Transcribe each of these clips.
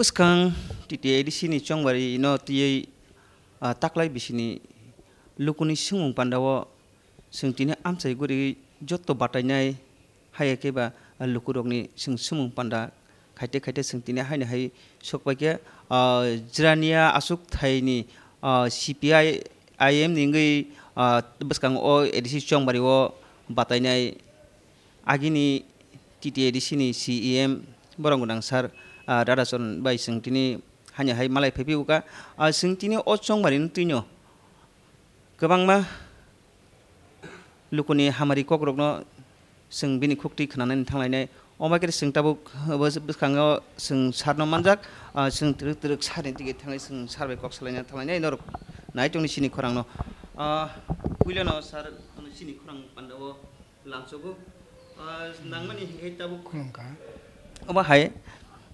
bskang titiye disini chongbari no tiye taklai bisini lukuni singung pandawo singtine amsai guri jotto batainai haye ke ba lukurokni sing sumung panda khaite khaite singtine haine hai sokpake jrania asuk thaini cpi im ningi bskang o edisi chongbari wo batainai agini titiye disini cem borongunang sar dada son bai sung tini hanya hai malai pepi uka sung tini ochong marin tinyo kebang ma lukuni hamari kok rokno sung bini khukti khananan thanglai अमाकेर जों दाबो बोखाङो जों सारनो lai जों त्रिक त्रिक सारनि दिगे थाङै जों सारबाय कक सालायना थांनाय नर नाय तंनि सिनि खरां न कुइलानो सार तंनि सिनि खरां पान्दाव लांसोगो नांमानि हिंगै दाबो खरांका अमा hai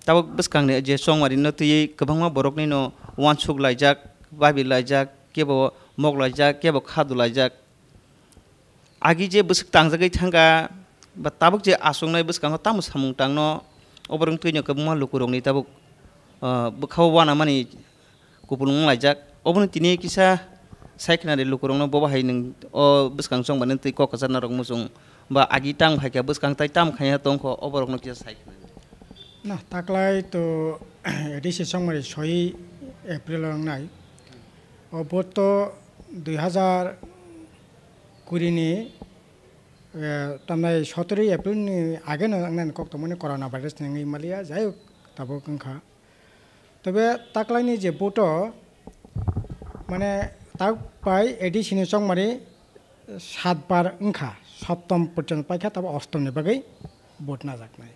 tabok bwskang ne je song mari no tui ma borok ni no wan suk laijak babi laijak kebo mok laijak kebo khadu laijak agi je bwsuk tangjakai thangka ba tabuk je asungnai bwskang tamus hamung tang no oborong tui no ma lukurong ni tabuk uh, bukhau wana mani kupulung laijak oboni tini kisa saiknari lukurong no boba hai ning o bwskang song ba nin kok kesana narok musung ba agi tang hai kya bwskang tai tam khaya tongkho oborok no kisa saikna না ताक्लाय तो रिसि संमारि सय April नांनाय অবত দুই হাজার কুড়িনি তামনাই সতেরোই এপ্রিলনি আগে নাংনান কক্তমানে করোনা ভাইরাস নাङै মালিয়া যাই হোক তাবো কঙ্কা তবে তাকলাইনি যে বোট মানে তাক পাই এটি সিনি সংমারি মানে সাতবার ওংখা সপ্তম পর্যন্ত পাইখা তারপর অষ্টমনি বাকি বোট না যাক নাই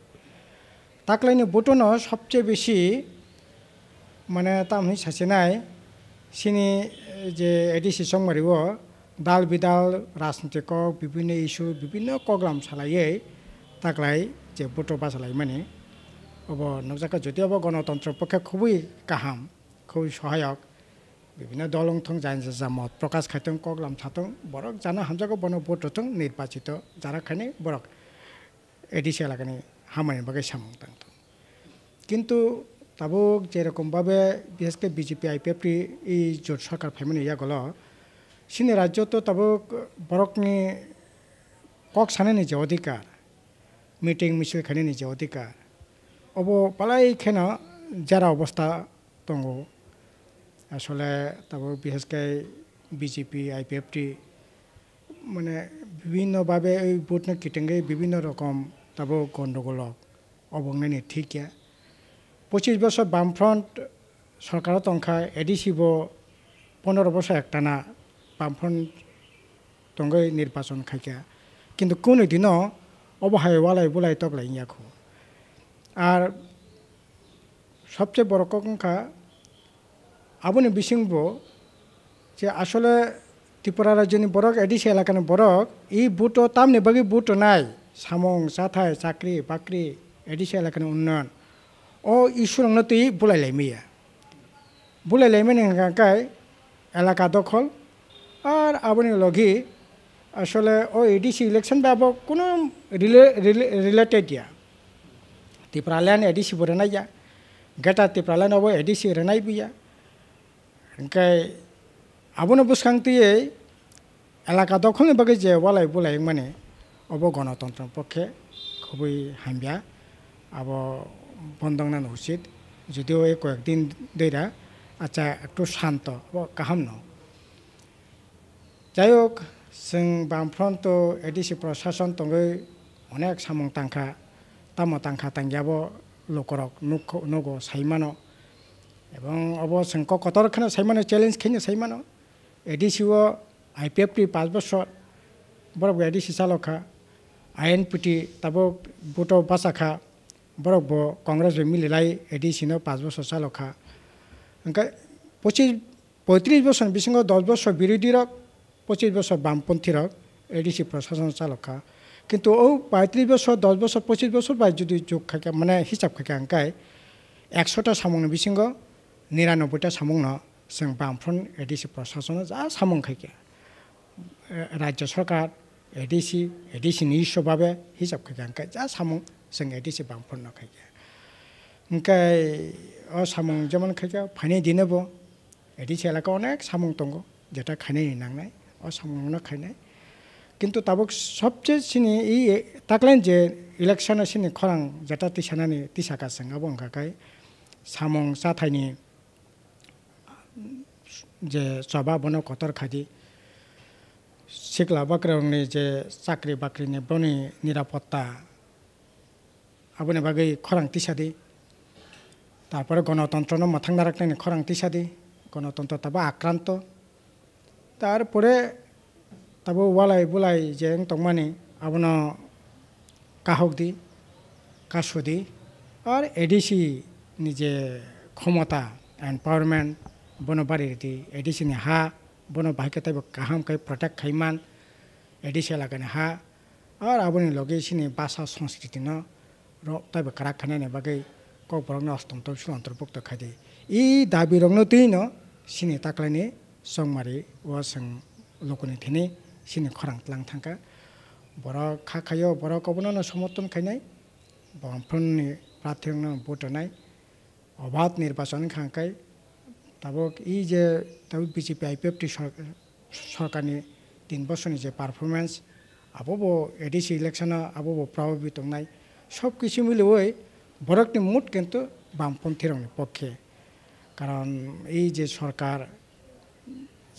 তাকলাইনি বুটনো সবচেয়ে বেশি মানে তামহি নাই সিনি যে এডিসি সংমারিব দাল বিদাল রাজনীতি কক বিভিন্ন ইস্যু বিভিন্ন কগ্রাম সালাইয়ে তাকলাই যে বুটো বাসালাই মানে অব নকজাকে যদি অব গণতন্ত্র পক্ষে খুবই কাহাম খুবই সহায়ক বিভিন্ন দল থং জান যা মত প্রকাশ খাইতং কগ্রাম থাতং বরক জানা হামজাক বন বুটং নির্বাচিত যারা খানি বরক এডিসি এলাকানি হামায়ন বাকে সামং তাং কিন্তু তাবুক যেরকমভাবে বিশেষ করে বিজেপি আইপিএফটি এই জোট সরকার ইয়া গল সিনে রাজ্য তো তাবুক বরক কক সানে নিজে অধিকার মিটিং মিশু এখানে নিজে অধিকার অব পালাই খেন যারা অবস্থা দঙ্গ আসলে তারপর বিশেষ করে বিজেপি আইপিএফটি মানে বিভিন্নভাবে ওই ভোট কিটেঙ্গে বিভিন্ন রকম তারপর গণ্ডগোলক অবংনাইনি ঠিক পঁচিশ বছর বামফ্রন্ট সরকার তংখা এডি শিব পনেরো বছর একটানা বামফ্রন্ট দঙ্গই নির্বাচন খাইকা কিন্তু কোনো দিনও অবহায় ওয়ালাই বোলাই তকলাই ইয়াকু আর সবচেয়ে বড় কঙ্কা আবুনি বিসিংব যে আসলে ত্রিপুরা রাজ্যনি বরক এডিসি এলাকানি বরক এই বুটো তামনি বাকি বুট নাই সামং সাথায় চাকরি বাকরি এডিসি এলাকানি উন্নয়ন ও ইস্যুরংনো তুই বুলাইলাইমিয়া বুলাইলাইমেন হাঁকাই এলাকা দখল আর আপনি লগি আসলে ও এডিসি ইলেকশন ব্যাপ কোনো রিলেটেড ইয়া তিপ্রালায়ন এডিসি রেনাই যা গেটা তিপ্রালায়ন অব এডিসি রেনাই বিয়া হাঁকাই আবনো বুসখাংতিয়ে এলাকা দখলের বাকি যে ওয়ালাই বুলাই মানে अब गणतन्त्र पक्ष খুবই হামবিয়া আব বন্দনা উচিত যদিও এই কয়েকদিন দৈরা আচ্ছা একটু শান্ত কাহাম ন যাই হোক जों বামফ্রন্ট এডিসি প্রশাসন তঙ্গই অনেক সামং টাঙ্কা তামো টাঙ্কা টাঙ্গিয়াব লোকরক নুখ নগো সাইমানো এবং অব সংক কতরখানে সাইমানো চ্যালেঞ্জ খেয়ে সাইমানো এডিসিও আই পি এফ টি পাঁচ বছর বরব এডিসি চালকা আইএনপিটি তাবো বুটো বাসাখা বরক বো কংগ্রেস মিলিলাই এডি সিনো পাঁচ বছর সালখা ওখানে পঁচিশ পঁয়ত্রিশ বছর বিশঙ্গ দশ বছর বিরোধীর পঁচিশ বছর বামপন্থীর এডিসি প্রশাসন চালকা কিন্তু ও পঁয়ত্রিশ বছর দশ বছর পঁচিশ বছর বা যদি যোগ খাকে মানে হিসাব খাকে আঙ্কায় একশোটা সামগ্রী বিশঙ্গ নিরানব্বইটা সামগ্ন जों बामफ्रन एडिसि प्रशासन जा सामं खायखिया राज्य सरकार ADC, ADC 니쇼밥에 희접하게 자 사몽 성 ADC 방폰나게 그러니까 어 사몽 저만 크게 반에 디네보 ADC 알아가 어넥 사몽 동거 যেটা খানে নিনাংনাই ও সামনা খাইনাই কিন্তু তাবক সবচেয়ে সিনি ই তাকলেন যে ইলেকশন সিনি খরাং যেটা তিসানানি তিসাকা সঙ্গা বঙ্গাকাই সামং সাথাইনি যে সভা বন কতর খাদি सिख्ला বাকরি যে চাকরি বাকরি बेवनि নিরাপত্তা আবুনি বাকি খরাংটি তিসাদি তারপরে গণতন্ত্র মাথা না রাখলেন খরাংটি তিসাদি গণতন্ত্র তাব আক্রান্ত তারপরে তাব ওয়ালাই বুলাই যে তংমানি আবন কাহক দি কাসু দি আর এডিসি নিজে ক্ষমতা এম্পাওয়ারমেন্ট বনবাড়ির দি এডিসি হা बनो भाग्य त कहाँ कहीँ प्रटक खैमान एडिसे लगाने हा अर अब लगे सिने भाषा संस्कृति न र तब कराक खाने ने बगे को भ्रम न अस्तम त सुन अन्तर्भुक्त खाइदे इ दाबी रंग न तै न सिने ताकलेने संगमारी व संग लोकने थिने सिने खरांग तलांग थांका बर खा खायो बर कबन न समत्तम खैनाय बम्फन ने प्राथ्यंग न अबाद निर्वाचन खांकाय তাবক এই যে BJP I P F T সরকার তিন বছর যে পারফরমেন্স আবব এডিসি ইলেকশন আবব প্রভাবিত নাই সব কিছু মিলে ওই বরকটি মুট কিন্তু বামপন্থীর পক্ষে কারণ এই যে সরকার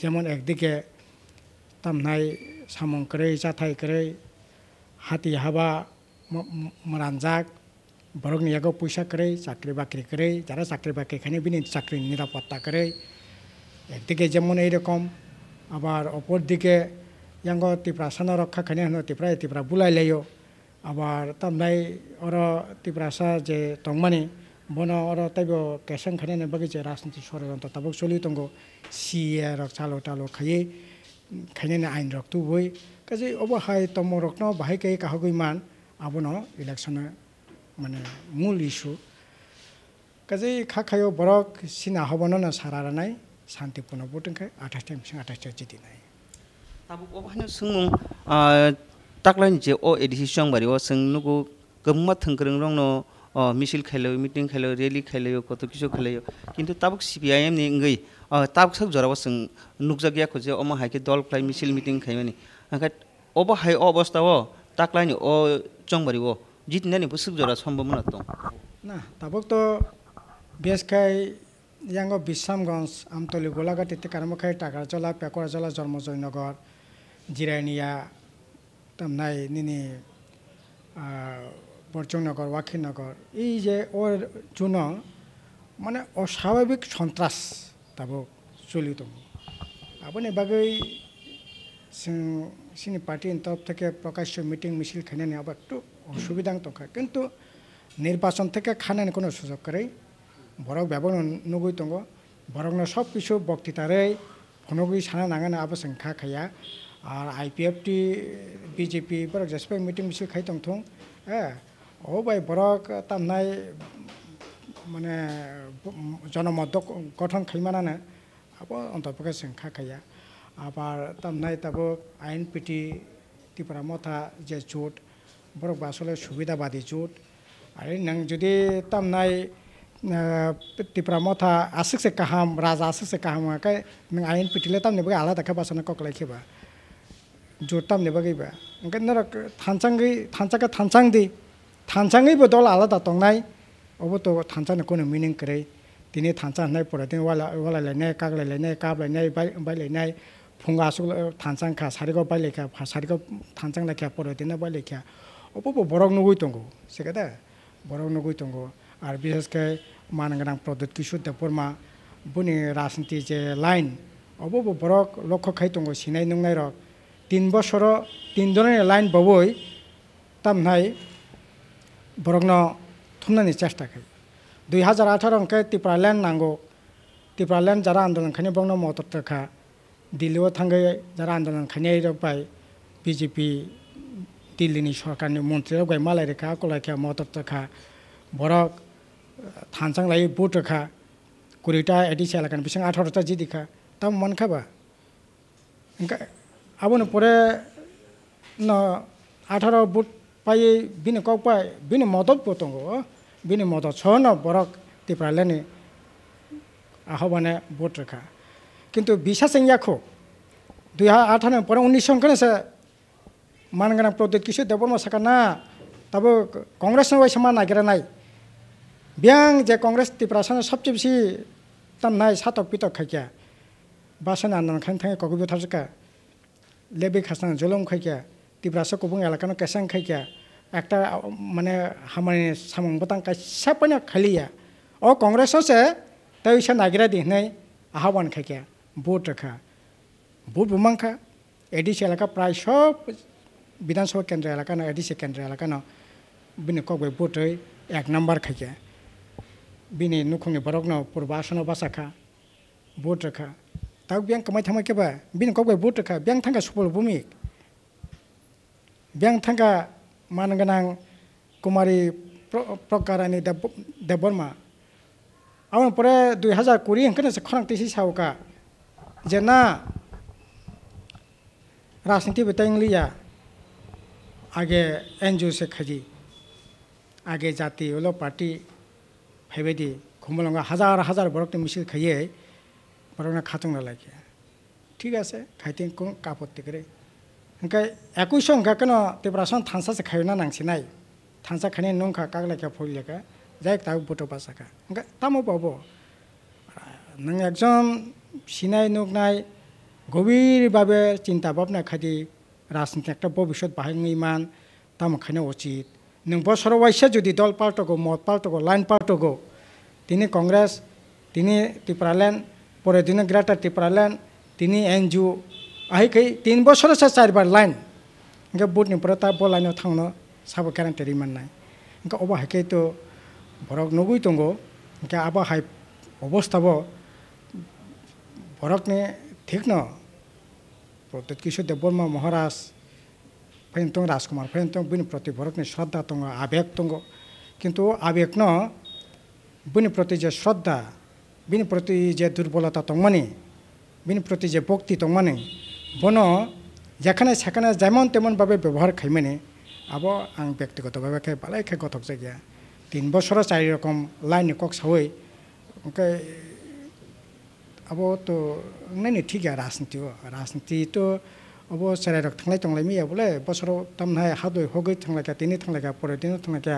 যেমন একদিকে তামনাই সামং করে চাথাই করে হাতি হাবা মরানজাক বরং ইয়াগো পয়সা করে চাকরি বাকরি করে যারা চাকরি বাকরি এখানে বিনি চাকরির নিরাপত্তা করে একদিকে যেমন এইরকম আবার অপরদিকে ইয়াঙ্গ তিপ্রা সানা রক্ষা খানি হন তিপ্রা তিপ্রা বুলাই লাইও আবার তামলাই অর তিপ্রাসা যে টংমানি বন অর তাইব কেসং খানি নেবাগে যে রাজনীতি ষড়যন্ত্র তাবক চলি তঙ্গ সিএ রক চালো টালো খাইয়ে খাইনে আইন রক্ত বই কাজে অব হাই তম রক্ন বাহাই কে কাহগুই মান আবন ইলেকশনে মানে মূল ইস্যু কাজে খাখায়ও বরক সিনা হবন না সারারানাই শান্তিপূর্ণ বুটংখাই আঠাশ টাইম সিং আঠাশ টাইম জিতি নাই তাবু ওভানো সুমু তাকলাইন যে ও এডিসি সংবারি ও সং নুগু গম্মা থংকরং রং নো মিছিল খাইলো মিটিং খাইলো রেলি খাইলো কত কিছু খাইলো কিন্তু তাবুক সিপিআইএম নি ইংগই তাবুক সব জরাবো সং নুকজাগিয়াখো যে অমা হাইকে দল খাই মিছিল মিটিং খাইমানি ওখানে অবহাই অবস্থাও তাকলাইনি ও চংবারি ও जितिँदैन पुस्तकद्वारा सम्भावना সম্ভব না তো না তাবক তো বেশ খাই ইয়াঙ্গ বিশ্রামগঞ্জ আমতলি গোলাঘাট ইত্যাদি কারমখাই টাকারজলা পেকরাজলা জন্মজয়নগর জিরাইনিয়া তামনাই নিনি বরচংনগর ওয়াখিনগর এই যে ও জন্য মানে অস্বাভাবিক সন্ত্রাস তাবক চলিত আপনি এভাবেই সিনি পার্টির তরফ থেকে প্রকাশ্য মিটিং মিছিল খেনে আবার একটু 수비당도 কিন্তু নির্বাচন থেকে খানেন কোনো সুযোগ করে বরক ব্যবহার নগুই তঙ্গ বরক সব কিছু বক্তৃতারে ফোনগুই সানা নাঙানো আবার সংখ্যা খাইয়া আর আইপিএফটি বিজেপি বরক জেসপে মিটিং মিছিল খাই তংথং হ্যাঁ ও ভাই বরক তামনাই মানে জনমত গঠন খাইমানানো আবো অন্তর্পক্ষে সংখ্যা খাইয়া আবার তামনাই তাবো আইন পিটি ত্রিপুরা মথা যে জোট बर'बा सुविधा सुबिदा बादि जुट आरो नों जुदि तामनाय तिप्रा मथा से काहाम राजा आसिकसे काहामाखाय नों आयेन पिटिले तामनोबो आलादाखा बासना ककलाय बा जुट तामनोबो गैबा ओंखायनो नरक थानसांगै थानसाखा थानसांदि थानसाङैबो दल आलादा दंनाय अबोथ' तो थानसानोखौनो मिनिं करै दिनै थानसा होननाय फरायदों वालायलायनाय गाग्लायलायनाय गाबलायनाय बायलायनाय फुंगा आसुल थानसांखा सारिगाव बायलायखा सारिगाव थानसां लाखिया फरायदोंना बायलायखा অপব বরক নগুই তঙ্গ সেখানে বরক নগুই তঙ্গ আর বিশেষকে গান প্রদত কিশোর দেববর্মা বনি রাজনীতি যে লাইন অবব বরক লক্ষ্য খাই তঙ্গ সিনাই নাই রক তিন বছর তিন ধরনের লাইন ববই তামনাই বরকন থুমনানি চেষ্টা খাই দুই হাজার আঠারো অঙ্কে ত্রিপুরা ল্যান্ড নাঙ্গো ত্রিপুরা ল্যান্ড যারা আন্দোলন খানি বগ্ন মতত্রখা দিল্লিও থাঙ্গে যারা আন্দোলন খানি রক বিজেপি दिल्लीनि सरकारले मन्थ्रिया गए मलाई रेखा कलायखा मदद रेखा बरक थानसां लायो बुट रेखा कुरिटा एडिस एलाकानि बिसां आठार'था जि त मन मोनखाबा ओंखा आबोनो परे न आठार' बुट बिन क पाए बिन बिनो मदद बतंग बिन मदद छ न बरक आहो भने बोट रेखा किन्तु बिसा सें खो दुई हजार आठ परे उन्निस संखानो से मानगोनां प्रदित किशोर देबर्मा साखाना दाबो कंग्रेसनि बायसामा नागिरनाय ब्यां जे कंग्रेस टिप्रासानो सबसे बेसि तामनाय सातक पिटक खायकिया बासन आन्दोलन खानो थाङै ककबि थारजका लेबे खासना जुलुम खायकिया टिप्रासा गुबुं एलाकानो केसां खायकिया একটা মানে হামানি সামং বতাং কাইসা পানি খালিয়া ও কংগ্রেস সে তাই সে নাগিরা দিহনাই আহ্বান খাইকা ভোট রেখা ভোট বুমাংখা এডিসি এলাকা প্রায় সব বিধানসভা কেন্দ্র এলাকানো এডিসি কেন্দ্র এলাকানো বিনি কবে বোটই এক নাম্বার খাইকে বিনি নুখুনি বরকনো পূর্ব আসন বাসাখা বোট রেখা তাও ব্যাংক কমাই থামাই কেবা বিনি কবে বোট রেখা ব্যাংক থাকা সুফল ভূমিক ব্যাংক থাকা মানগোনাং কুমারী প্রকারানি দেববর্মা আমার পরে দুই হাজার কুড়ি হেঁকে খরাংটি সাউকা যে না রাজনীতি বেতাইলিয়া आगे एनजीओ से खजी आगे जाती वो लोग पार्टी फैबेदी घुमलोंगा हजार हजार बरक मिसिल खाइए बरकना खातुंग ना लाइके ठीक है से खाइते कौन कापत्ति करे उनका एक संख्या कनो तेपरासन थानसा से खाइना नांसी नाई थानसा खाने नंखा काग लाइका फुल लेका जाए ताग बोटो पासाका उनका तामो पाबो नंग एकदम सिनाय नुकनाय गभीर भावे चिंता भावना खादी রাজনীতি একটা ভবিষ্যৎ বাহিনী মান তামখানে উচিত নং বছর যদি দল পাল্টগো মত পাল্টগো লাইন পাল্টগো তিনি কংগ্রেস তিনি টিপরালেন পরে দিনে গ্রেটার টিপরালেন তিনি এন এনজিও আহিকে তিন বছর সে চারবার লাইন ইনকে বুটনি পরে তা বল লাইনও থাকনো সাবো গ্যারান্টি মান নাই ইনকে অবা হাইকে তো বরক নগুই তঙ্গো ইনকে আবা হাই অবস্থাবো বরকনি ঠিক ন प्रद्युत देवबर्मा महाराज फैन तंग राजकुमार फैन तंग बिन प्रति भरत ने श्रद्धा तंग आवेग तंग किंतु आवेग न बिन प्रति जे श्रद्धा बिन प्रति जे दुर्बलता तंगमने बिन प्रति जे भक्ति तंगमने बन যেখানে সেখানে যেমন তেমনভাবে ব্যবহার খাইমেনে আবো আং ব্যক্তিগতভাবে খাই পালাই খাই কথক জায়গা তিন বছর চারি রকম লাইন কক সাহই আবো তো ने नि ठीक है राजनीति हो राजनीति तो अब सराय रख थंगलाय तंगलाय मिया बोले बसर तमना हादो होगै थंगलाय का तिनि थंगलाय का पोर दिन थंगलाय का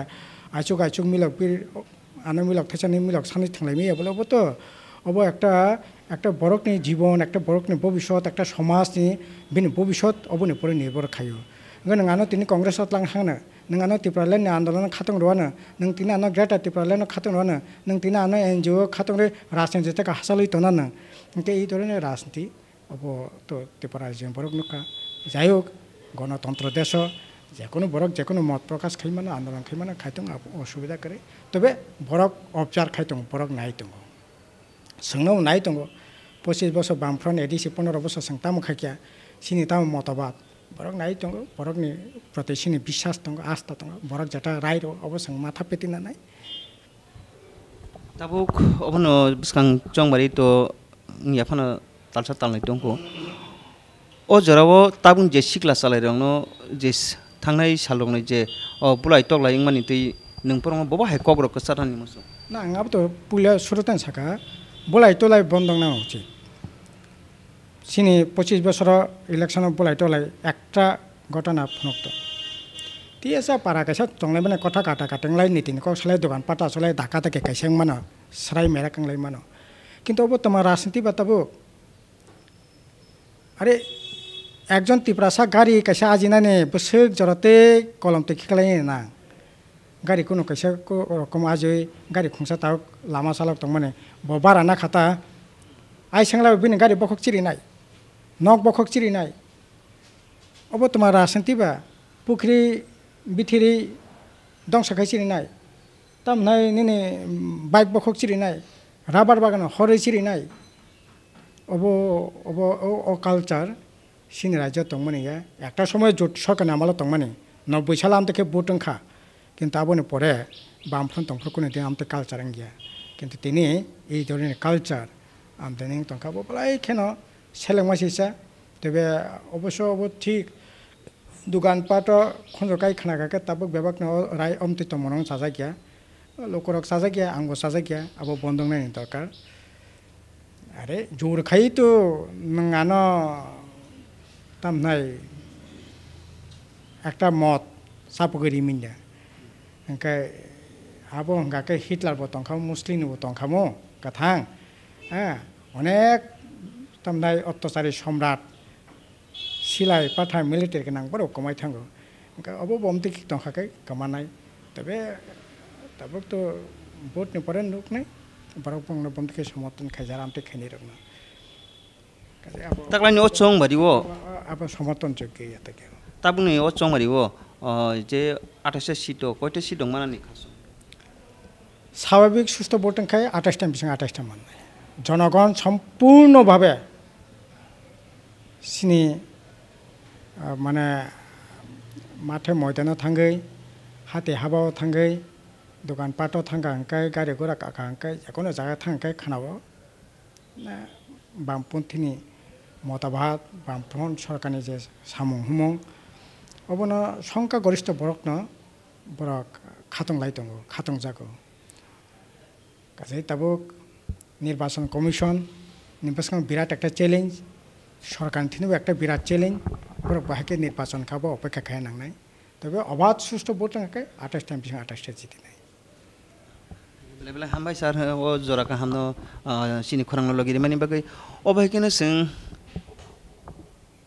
आचुक आचुक मिलक पिर आनो मिलक थसानि मिलक सानि थंगलाय मिया बोले अब त अब एकटा एकटा बरक नि जीवन एकटा बरक नि भविष्य एकटा समाज नि बिन भविष्य अब नि पर निर्भर खायो गन गानो तिनि Congress अतलांग हांगना nung ano tipralen ni andolan khatong ruana nung tina ano greta tipralen khatong ruana nung tina ano NGO khatong re rasen jete ka hasalui tona na nke ei tore ne rasnti abo to tipra jen borok nuka যাই হোক গণতন্ত্র দেশ যে কোনো বরক যে কোনো মত প্রকাশ খাই মানে আন্দোলন খাই মানে খাইতং অসুবিধা করে তবে বরক অবচার খাইতং বরক নাইতং সঙ্গেও নাইতং পঁচিশ বছর বামফ্রন্ট এডিসি পনেরো বছর সঙ্গে তামো খাইকিয়া সিনি তামো মতবাদ भरक नाइ तङ्ग भरक नि प्रत्यक्षिनी विश्वास तङ्ग आस्था तङ्ग भरक जटा राई रो अबसँग माथा पेतिना नै तब अबन बिस्काङ चङभरि त याफन तालस तालनै तङ्गको ओ जराव ताबुङ जे सिक्ला सालाइरङ जे थांनाय सालङ जे अ बुलाय तोलाय इङमानि तै नोंफोरङ बबा हाय कग्रक सारानि मसु ना आङाबो त पुलिया सुरुतन साखा बुलाय तोलाय बन्दङ ना हुचे সিনি পঁচিছ বছৰৰ ইলেকশ্যনত বোলাই তলাই একটা ঘটনা ফোনক ঠিক আছে পাৰা কাইছা টংলাই মানে কথা কাটা কাটেংলাই নীতিনিক চলাই দোকান পাতা চলাই ঢাকা তাকে কাইছেং মানো স্রাই মেরা কাংলাই মানো কিন্তু অব তোমার রাজনীতি বাতাবো আরে একজন টিপ্রাসা গাড়ি কাইসা আজিনানে বসেক জরতে কলম তেখিকালাই না গাড়ি কোনো কাইসা রকম আজই গাড়ি খুঁসা তাও লামা চালক তং মানে বারা না খাতা আই সেংলা বিনি গাড়ি বখক চিরি নাই নক বখক চিরি নাই नक बखक चिरिनाय अब तमा रासन्तिबा पुख्रि চিরি নাই चिरिनाय নি বাইক বখক চিরি নাই রাবার বাগান হরে চিরি নাই অব অব অ কালচার সিন রাজ্য তংমানি একটা সময় জোট সরকার আমলা তংমানি নব্বই সাল আমতে বুট খা কিন্তু আবনে পরে বামফ্রন তংফ্র কোনো দিন আমতে কালচার গিয়া কিন্তু তিনি এই ধরনের কালচার আমতে বলা এই এইখানে सेलेंमा सैसा तबे अवश्य अब ठीक दुकान पाट खनजकाय खानाकाके तबक बेबाक न राय अम्ति तमन साजा किया लोकरक साजा किया आंगो साजा किया अब बंदों नहीं दरकार আরে জোর খাই তো নানো তাম নাই একটা মত সাপগরি মিনা ওখানে আবো হাঙ্গাকে হিটলার বতংখাম মুসলিম বতংখামো কথাং হ্যাঁ অনেক तमदाय अत्याचारी सम्राट सिलाय पाठा मिलिटारिखौ नांबारो कमाय थांगौ ओंखाय अब बमति दंखाखै कमानाय तबे तबोथ' बहुतनि परे नुकनाय बाराव बंनो बमतिखै समर्थन खायजा रामते खायनि रोंनो তাকলানি ও চং বাড়িব আবার সমর্থন যোগ্য ইয়াতে কেউ তাবুনি ও চং বাড়িব যে আঠাশে সিট কয়টা সিট মানানি খাসো স্বাভাবিক সুস্থ ভোট খায় আঠাশটা বিশ আঠাশটা মানায় জনগণ সম্পূর্ণভাবে सिनि माने माथो मैदानाव थाङै দোকান हाबायाव थाङै दखान पाटाव थांगांखाय गारि घरा गाखांखाय एखौनो जागा थांखाय खानाबो বামপন্থীনি মতাভাত বামপন সরকারনি যে সামু হুমং অবন সংখ্যা গরিষ্ঠ বরকন বরক খাতং লাই দঙ্গ খাতং জাগো কাজে তাবুক নির্বাচন কমিশন নির্বাচন বিরাট একটা চ্যালেঞ্জ सरकारनिफ्रायबो একটা বিরাট চ্যালেঞ্জ বরং বাহাকে নির্বাচন খাবো অপেক্ষা খায় নাংনাই তবে অবাধ সুষ্ঠু ভোট নাকে আঠাশটা বিসং আঠাশটা জিতে নাই বেলা বেলা হামবাই স্যার ও জরাকা হামনো সিনি খরাং লগিরি মানে বাকি অবাহিকেন সিং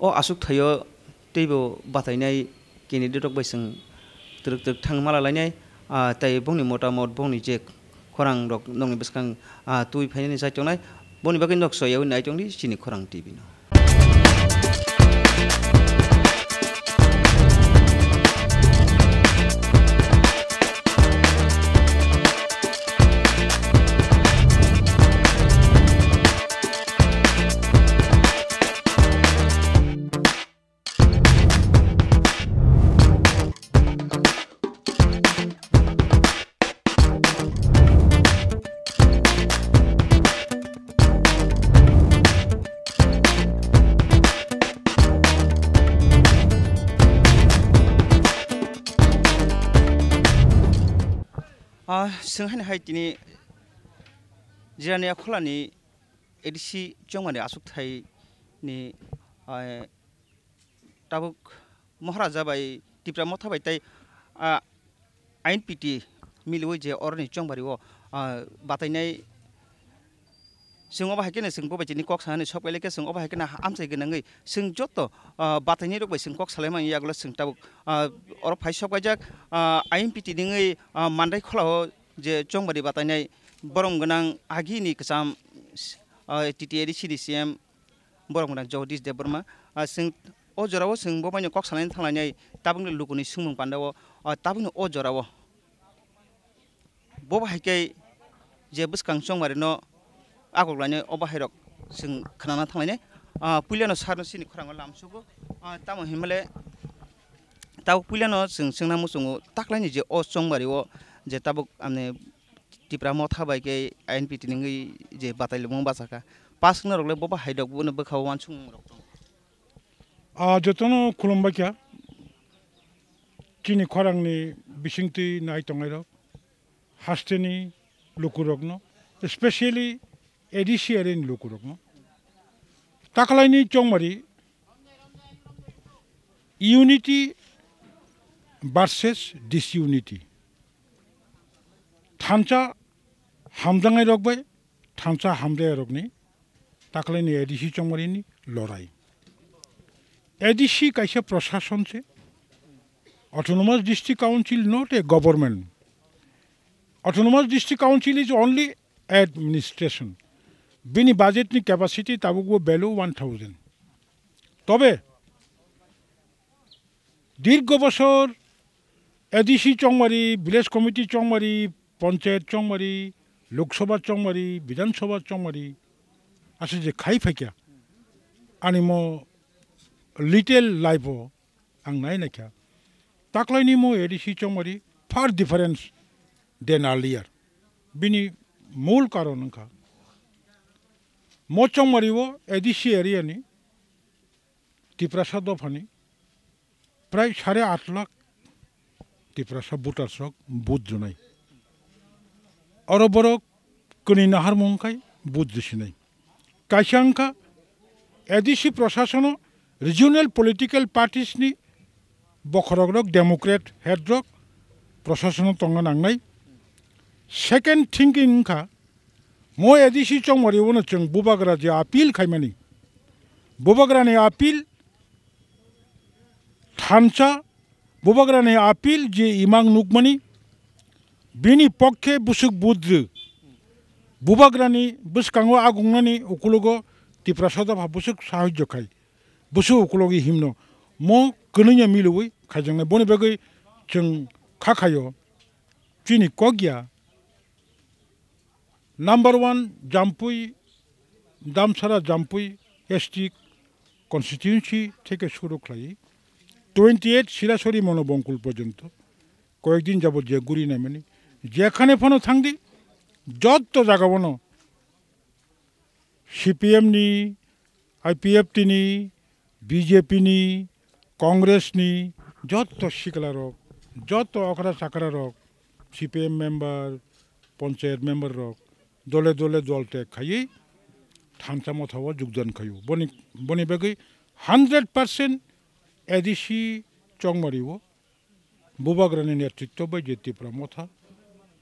ও আসুক থাইও তৈবো বাতাইনাই কেন্ডিডেটক বাইসং ত্রক ত্রক থাংমালালাইনাই তাই বংনি মতামত বংনি যে খরাং রক নংনি বেসকাং তুই ফাইনি সাইটংনাই বংনি বাকি নকসয়াও নাইটংনি সিনি খরাং টিভি না Bye. जोंहानिहाय दिनै जिरानि खलानि एडिसि जंमानि आसुकथाइनि टाबुक महाराजा बाय टिप्रा मथाबाय ताइ आइन पिटि मिलिवै जे अरनि जंबारि अ बातायनाय जों अबा हाइकेनो जों बबायदिनि कक सानानै सब गैलेखे जों अबा हाइकेनो आमसाय गोनाङै जों जत' बाथायनि रबाय जों कक सालायमानि आगोल जों टाबुक अर फाइ सब गायजाक आइन पिटि नोङै मान्दाय खलाव je chong bari batanya borom gunang agi ni kesam eh, TTD CDCM borom ganang jauh dis de berma eh, sing o jorao sing bo banyak kok salain thalanya tabung lukuni sumung pandawo eh, tabung o jorao bo kei, je bus kangchong bari no agoglanya obahairok sing khanana thalanya puliano sarno sini khorango lamsugo tamo himale tau puliano sing singna musungo taklani je o chong bari wo. যে তাবুক আমি টিপ্রা মত হাবাইকে আইন PT পিটিনিংই যে বাতাইল মো বাসাকা pass না রকলে ববা হাইডক বনে বখাও মানসুং rock আ যতনো চিনি খরাংনি বিসিংতি নাই টঙ্গাই রক হাস্তেনি লুকুরগ্ন স্পেশালি এডিসিয়ারিন লুকুরগ্ন তাকলাইনি চংমারি ইউনিটি ভার্সেস ডিসইউনিটি थामचा हामजाङै रगबाय थामचा हामजाया रगनि ताकलायनि एडिसि चमरिनि लड़ाई एडिसि कायसे प्रशासन से autonomous district council not a government autonomous district council is only administration bini budget ni capacity tabugo below 1000 তবে দীর্ঘ বছর এডিসি চংমারি ভিলেজ কমিটি চংমারি পঞ্চায়েত চংমারি লোকসভা চংমারি বিধানসভা চংমারি আসে যে খাই ফাইকা আনি মো লিটেল লাইফ আং নাই নাইকা তাকলাইনি মো এডিসি চংমারি ফার ডিফারেন্স দেন আর্লিয়ার বিনি মূল কারণ ওখা মো ও এডিসি এরিয়ানি টিপ্রাসা দফানি প্রায় সাড়ে আট লাখ টিপ্রাসা ভোটার্স বুথ জনায় oro borok kuni nahar mongkai budhishinai kaisangka ADC প্রশাসনও রিজিওনাল পলিটিক্যাল পার্টিসনি বখরগ্রক ডেমোক্রেট হেড্রক প্রশাসন তঙ্গ নাংনাই সেকেন্ড থিঙ্কিংখা মো এডিসি চং মরিবন চং বুবাগ্রা যে আপিল খাইমানি বুবাগ্রানি আপিল থামচা বুবাগ্রানি আপিল যে ইমাং নুকমানি bini pokke busuk budru bubagrani buskango agungani ukulogo tipra soda ba busuk sahajjo khai busu ukulogi himno mo kununya milui khajangne boni begai chung khakhayo chini kogya number one Jampui দামসারা Jampui ST constituency থেকে শুরু খাই twenty eight সিরাসরি মনোবঙ্কুল পর্যন্ত কয়েকদিন যাবৎ যে গুড়ি নেমেনি যেখানে থাকদি যত সিপিএম নি নি বিজেপি নি কংগ্রেস নি যত শিকলা রক যত অখরা সাকরা রক সিপিএম মেম্বার পঞ্চায়েত মেম্বার রক দলে দলে দল ত্যাগ খাইয়ে থানসা মথাও যোগদান খাইও বনি বনি বেগই হান্ড্রেড পার্সেন্ট এডিসি চংমারিব বুবাগ্রানী নেতৃত্ব বৈ জেতিপ্রা মথা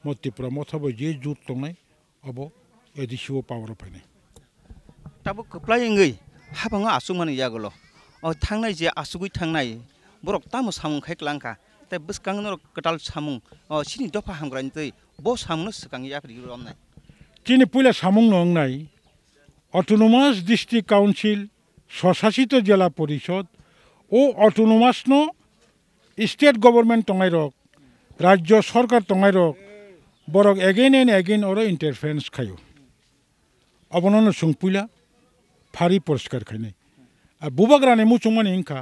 ಮತ್ತು ಪ್ರಮೋಥವ ಜೇ ಜೂತ್ ತೊಂಗೈ ಅಬೋ ಎದಿ ಶಿವ ಪಾವರ ಪೈನೆ ತಾಬು ಕಪ್ಲಾಯಂಗೈ ಹಾಬಂಗ ಆಸುಮನ ಯಾಗಲ ಅ ಥಾಂಗ್ನೈ ಜೆ ಆಸುಗುই ಥಾಂಗ್ನೈ ಬರಕ್ ತಾಮ ಸಾಮುಂ ಖೈ ಕ್ಲಾಂಕಾ ತೆ ಬಿಸ್ಕಾಂಗನರ ಕಟಾಲ್ ಸಾಮುಂ ಅ ಸಿನಿ ದಫಾ ಹಾಂಗ್ರಾನಿ ತೈ ಬೋ ಸಾಮುನ ಸಕಾಂಗ ಯಾಕರಿ ರಮ್ನೈ তিনি পুলে সামুং নংনাই অটোনোমাস ডিস্ট্রিক্ট কাউন্সিল স্বশাসিত জেলা পরিষদ ও অটোনোমাস ন স্টেট গভর্নমেন্ট টঙাই রক রাজ্য সরকার টঙাই রক Borok again and again or interference খাই অবনন সুপুইলা ফারি পরিষ্কার খাইনাই আর বুবাগ্রানে মুচুমানি ইংখা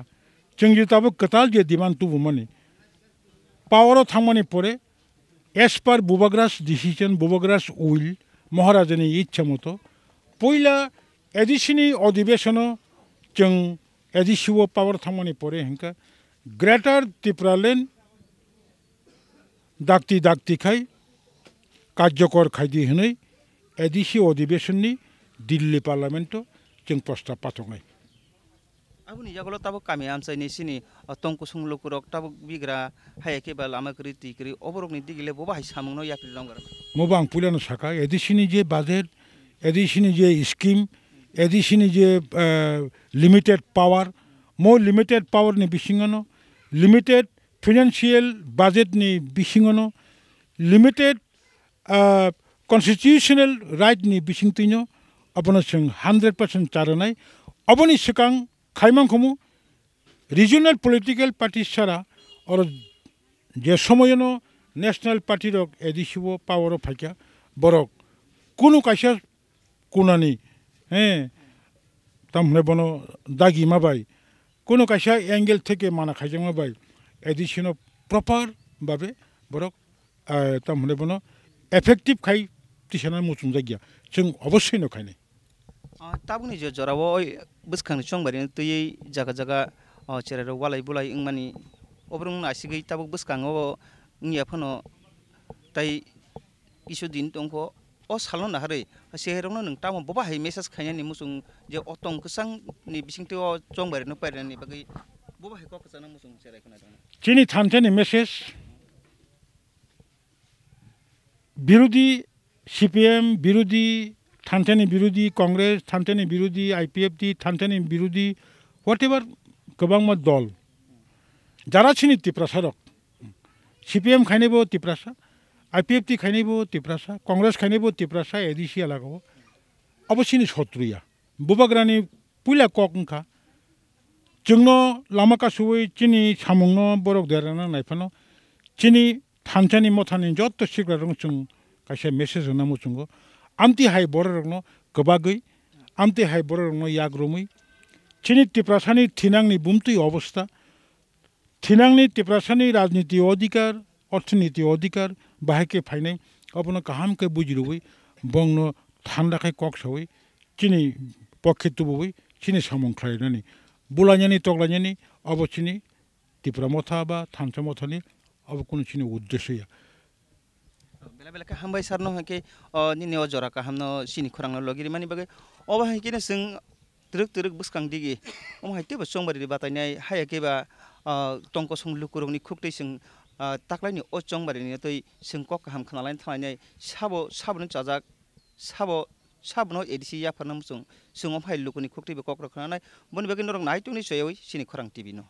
চিংজিতাবো তাবো কতাল যে দিমান তুবু মানে পাওয়ারও থামানি পরে এস পার বুবাগ্রাস ডিসিশন বুবাগ্রাস উইল মহারাজের ইচ্ছা মতো পইলা এডিসিনি অধিবেশন চিং এডিসিও পাওয়ার থামানি পরে হিংকা গ্রেটার ত্রিপুরালেন ডাকতি ডাকতি খায় কার্যকর ખાધી હનઈ এদিশি અધિવેશનની দিল্লি পার্লামেন্ট ચેંગ પ્રસ્તાવ પાથોંગઈ আবু নিজাগুলো তাবো কামে আমসাই নিসিনি অতঙ্ক সংলকুরক তাবো বিগ্রা হাই একেবাল আমাক রীতি করি অবরক নিদি গেলে বোবা হাই সামুন ইয়াপিল দঙ্গার মোবাং পুলানো শাখা এদিসিনি যে বাজেট এদিসিনি যে স্কিম এদিসিনি যে লিমিটেড পাওয়ার মো লিমিটেড পাওয়ার নি বিসিঙ্গনো লিমিটেড ফিনান্সিয়াল বাজেট নি বিসিঙ্গনো লিমিটেড কনস্টিটিউশনাল রাইট নি বিং তুইনো আপনার সঙ্গে হান্ড্রেড পার্সেন্ট চারণাই অবনি সেকাং খাইমাংসমূহ রিজনাল পলিটিক্যাল পার্টি ছাড়া অর যে সময়নো ন্যাশনাল পার্টির এদিসিব পাওয়ার ফাইকা বরক কোনো কাইসা কোনানি হ্যাঁ তামনে বন দাগি মাবাই কোনো কাইসা এঙ্গেল থেকে মানা খাইজা মাবাই প্রপার ভাবে বরক তামনে বনো 에펙티브 가이 티셔나 무슨다기야 정 어버스에 녹하네 ताबुनि जो जरा वो बसखांनि चों बारि तो जगा जागा जागा अ चेरा रो वालाय बुलाय इं मानि अब्रुं नासि गै ताबुक बसखाङो निया फनो ताई इसु दिन दंखो अ सालन नाहारै सेहेरावनो नों ताम बबा हाय मेसेज खायनानि मुसुं जे अटं नि बिसिंते अ चों बारि नो बागै बबा हाय कखसाना मुसुं चेरायखौ ना चिनि थामथेनि मेसेज বিরোধী সিপিএম বিরোধী থানথানি বিরোধী কংগ্রেস থানথানি বিরোধী আইপিএফটি থানথানি বিরোধী হোয়াট এভার गोबां দল যারা ছিল তিপ্রাসারক সিপিএম খাইনেব তিপ্রাসা আইপিএফটি খাইনেব তিপ্রাসা কংগ্রেস খাইনেব তিপ্রাসা এডিসি এলাকাও অবশ্যই শত্রুয়া বুবাগ্রানি পুইলা কক ওংখা जोंनो लामा চিনি चिनि सामुंनो बरक देरना नायफानो तनसि मतान जत् मेसेज हुनु सङ्गो अम्ति है बोर्न गभ अमति है बङ्गो यग्रमै चिनी तिप्रासानी तिनङ भुम्ती अवस्था तिनङ तिप्रासानी राजनीति अधिकार अर्थनीति अधिकार बहके फै अब नहुँदै बुझि बङ्गठ थान कक्सवै चिनी पकेट दुबो खिनी साम खाल बुलि तग्लै अवसिनी तिप्रामता कुनै ಚಿನ್ನ उद्देश्य बेला बेलाखा हामबाय सारनो के निने जराखा हामनो सिनि खोराङ लगेर मानि बगे अब हायकिनो जों त्रिक त्रिक बुसखां दिगि अम हायते बो संबारि बातायनाय हायाकेबा टंक संलुकुरंनि खुखदै जों ताकलायनि अचंबारिनि तै सिङ कक हाम खानालायनि थानायनाय साबो साबुन जाजाक साबो साबनो एडिसि याफारनाम जों जों फाइल लुकुनि खुखदै बो कक रखनाय बनि बागै नरं नाइटुनि सयै सिनि खरां टिभि न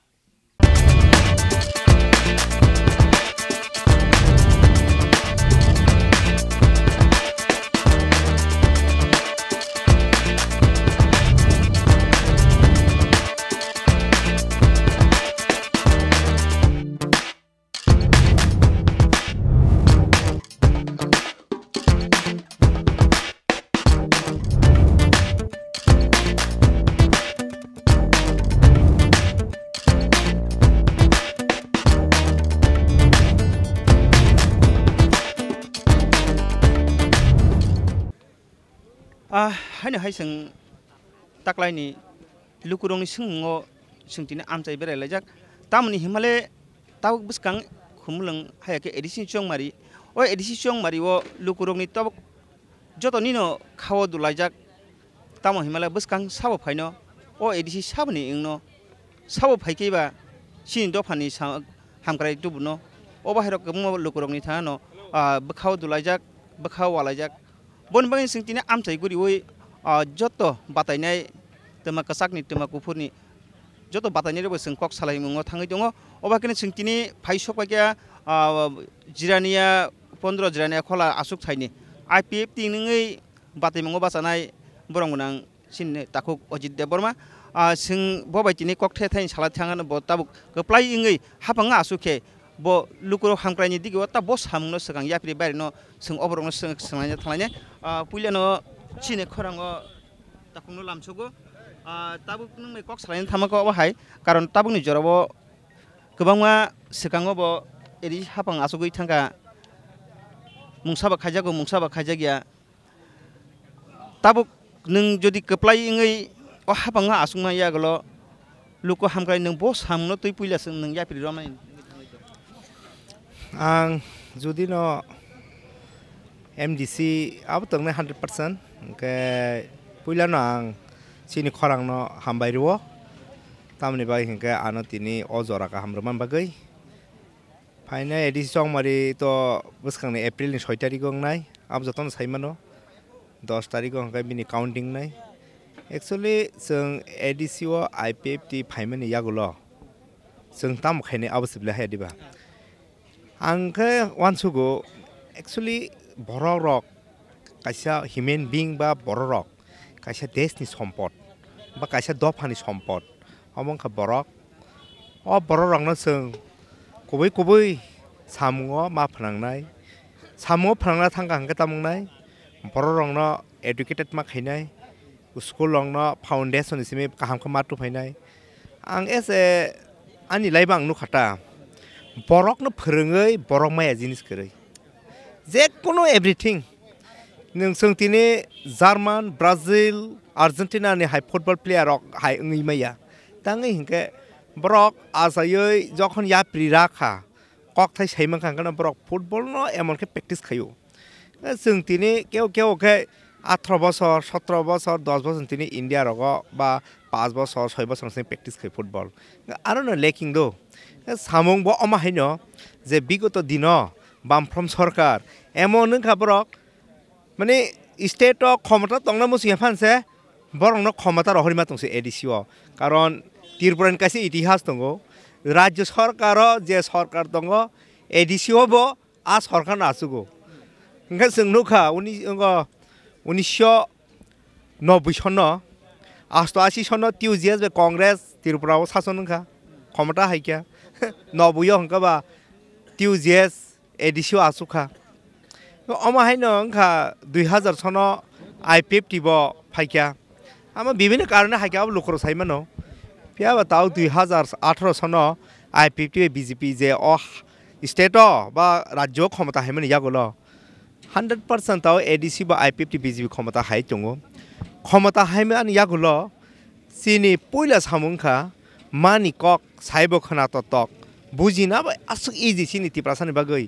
হাইনে হাই সঙ্গ তাকলাইনি লুকুরং সঙ্গ সঙ্গে আমচাই বেড়াইলাই যাক তামনি হিমালয় তাও বসকাং খুমলং হাইকে এডিসিন চংমারি ও এডিসিন চংমারি ও লুকুরংনি তব যত নিন খাওয়া দুলাই যাক তাম হিমালয় বসকাং সাব ফাইন ও এডিসি সাবনি ইংন সাব ফাইকেবা সিন দফানি হামগ্রাই ডুবন ও বাহির লুকুরংনি থানো বখাও দুলাই যাক বখাও ওয়ালাই যাক বনবাঙে সঙ্গে আমচাই গুড়ি ওই joto batainai tema kasakni tema kufurni joto batainai bo sung kok salai mungo thangai dongo obakini sungtini phaisok pakya jirania 15 jirania khola asuk thaini IPF tingngai batai mungo basanai borongunang sin takuk Ajit Dev Burma sung bobaitini kok the thain sala thangana bo tabuk kaplai ingai hapanga asukhe bo lukuro hamkraini digi ta bo samno sakang yapri bairno sung oborongno sung sangne thlane puilano चीने खरांगो तकुनो लामछुगो ताबुक नों मे कक saline थामाखौ आवहाय कारण ताबुकनि जरबो गोबांवा सिकांगो ब एरि हापां आसुगै थांगा मुंसाबा खाजागो मुंसाबा खाजागिया ताबुक नों जदि कप्लाय इङै ओ हापां आसुमा यागलो लुको हामखाय नों बस हामनो तुइ पुइलास नों यापिरि रमाय आं जुदि न एम डि सि आबो तंनो hundred percent ke pula nang sini korang no hambai ruo tamni bagi hingga ano tini ozora ka hamruman bagai paina edisi song mari to buskang ni april ni shoi tari gong nai am zoton sai mano dos tari gong kai bini counting nai actually sung edisi wo ipf ti paima ni yagulo sung tam khai ni abus bila hai diba angka wan sugo actually borok rok কাইছা human being বা বড়ক কাইছা দেশনি সম্পদ বা কাইছা দফানি সম্পদ অমংখা বড়ক অ বড় রং সঙ্গ কবৈ কবৈ সামু মা ফনাই সামু ফনা থাকা হাঙ্গে তামুনাই বড় রং এডুকেটেড মা খাইনাই স্কুল রং ফাউন্ডেশন কাহাম কাহামকে মা তো ফাইনাই আং এস এ আনি লাইবা আং নুখাটা বড়কনো ফরঙ্গই বড় মায়া জিনিস করে যে কোনো এভরিথিং जों तिने जार्मान ब्राजिल आर्जेन्टिनानि हाय फुटबल प्लेयारक हाय ओङैमाया ताङै हिंके ब्रक आसायै जखन याप्रि राखा কক থাই সাইমা খাঙ্কানা ব্রক ফুটবল ন এমনকে প্র্যাকটিস খাইও जों तिने কেউ কেউ কে আঠারো বছর সতেরো বছর দশ বছর তিনি ইন্ডিয়া রগ বা পাঁচ বছর ছয় বছর সিং প্র্যাকটিস খাই ফুটবল আরও ন লেকিং দো সামং ব অমাহাইন যে বিগত দিন বামফ্রম সরকার এমন খাবরক মানে ষ্টেট ক্ষমতা তংলা মোৰ বৰ বৰং ক্ষমতাৰ অহৰিমা তুমি এ ডি চি অ কাৰণ ত্ৰিপুৰাণ কাছে ইতিহাস দঙ ৰাজ্য চৰকাৰৰ যে চৰকাৰ দঙ এ ডি চি অ আ চৰকাৰ নাচুগো যোনখা উনি উনিছশ নব্বৈ চন আশী চনত তিউ জি এছ কংগ্ৰেছ ত্ৰিপুৰাও শাসন হা ক্ষমতা হাইকিয়া নব্বৈ হংকা বা তিউ জি এছ এ ডি চি অ আছো খা অমাহাইন অংখা দুই হাজার সন আই পি এফ টিব ফাইকা আমার বিভিন্ন কারণে হাইকা লোকর সাই মানো পিয়া বা তাও দুই হাজার আঠেরো সন I P F T BJP যে অ স্টেট বা রাজ্য ক্ষমতা হাইমান ইয়া গল হান্ড্রেড পার্সেন্ট তাও এডিসি বা I P F T BJP ক্ষমতা হাই চঙ্গ ক্ষমতা হাইমান ইয়া গল চিনি পইলা সামুখা মানি কক সাইব খনা তক বুঝি না বা আসুক ইজি চিনি তিপ্রাসানি বাগৈ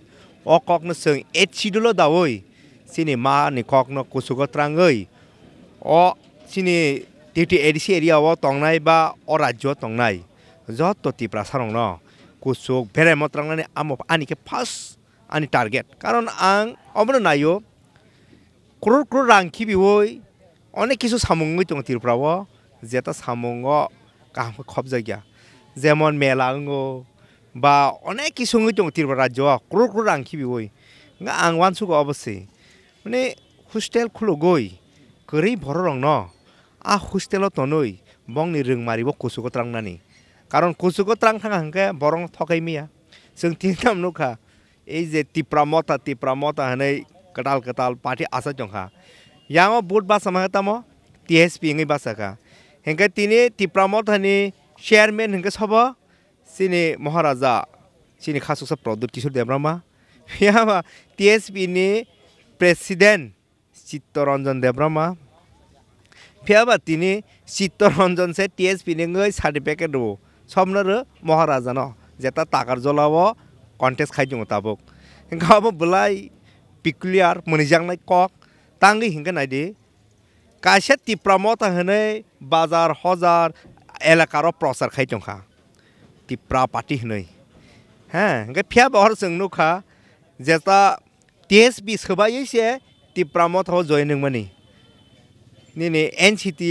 o kok no sung et shidulo dawoi sini ma ni kok no kusugo trangoi o sini titi edisi area o tongnai ba o rajyo tongnai joto ti prasarong no kusuk bere motrang amo ani ke first ani target কারণ আং অমন নাইও ক্রোর ক্রোর রাংখি বিহই অনেক কিছু সামঙ্গই তং তিরপ্রাব যেটা সামঙ্গ কাহাম খব জায়গা যেমন মেলা অঙ্গ বা অনেক কিছু তীর রাজ্য ক্রোড় ক্রোড় রং খিবি ওই আং সুগ অবশ্যই মানে হোস্টেল খুলগই গরি বড় রং ন আ হোস্টেল তনই বংনি রংমারি কচুগত্রাং না কারণ কচুগত্রাং থাকে বরং থকাইমিয়া যাম নুখা এই যে টিপ্রা মতা টিপ্রা মতা হই কটাল কটাল পাঠি আসা চংখা ইয়াং বুট বাসা মাতাম টিএসপি ইং বাসাখা হেঁকে তিনি টিপ্রা মত হানি চেয়ারম্যান হেঁকে সব চিনি মহাৰাজা চিনি খাচ উৎসৱ প্ৰদ্যুৎ কিশোৰ দেৱব্ৰহ্মা পিয়াবা টি এছ পিনি প্ৰেচিডেণ্ট চিত্তৰঞ্জন দেৱব্ৰহ্মা পিয়াবা তিনি চিত্তৰঞ্জন চে টি এছ পিনি গৈ চাৰ্টিফিকেট দিব চবনৰ মহাৰাজা ন যেতিয়া টাকাৰ জ্বলাব কণ্টেষ্ট খাই দিওঁ তাবক গাঁও বোলাই পিকলিয়াৰ মণিজাংনাই কওক তাংগী হিংগে নাই দে কাছে টিপ্ৰামত হেনে বাজাৰ সজাৰ এলেকাৰ প্ৰচাৰ খাই দিওঁ খা টিপ্ৰা পাতি নৈ হে ফিয়া বহৰ চংনুখা যেতা তেজ বি সবাইছে টিপ্ৰা মত জয় নংমানি নি এন চি টি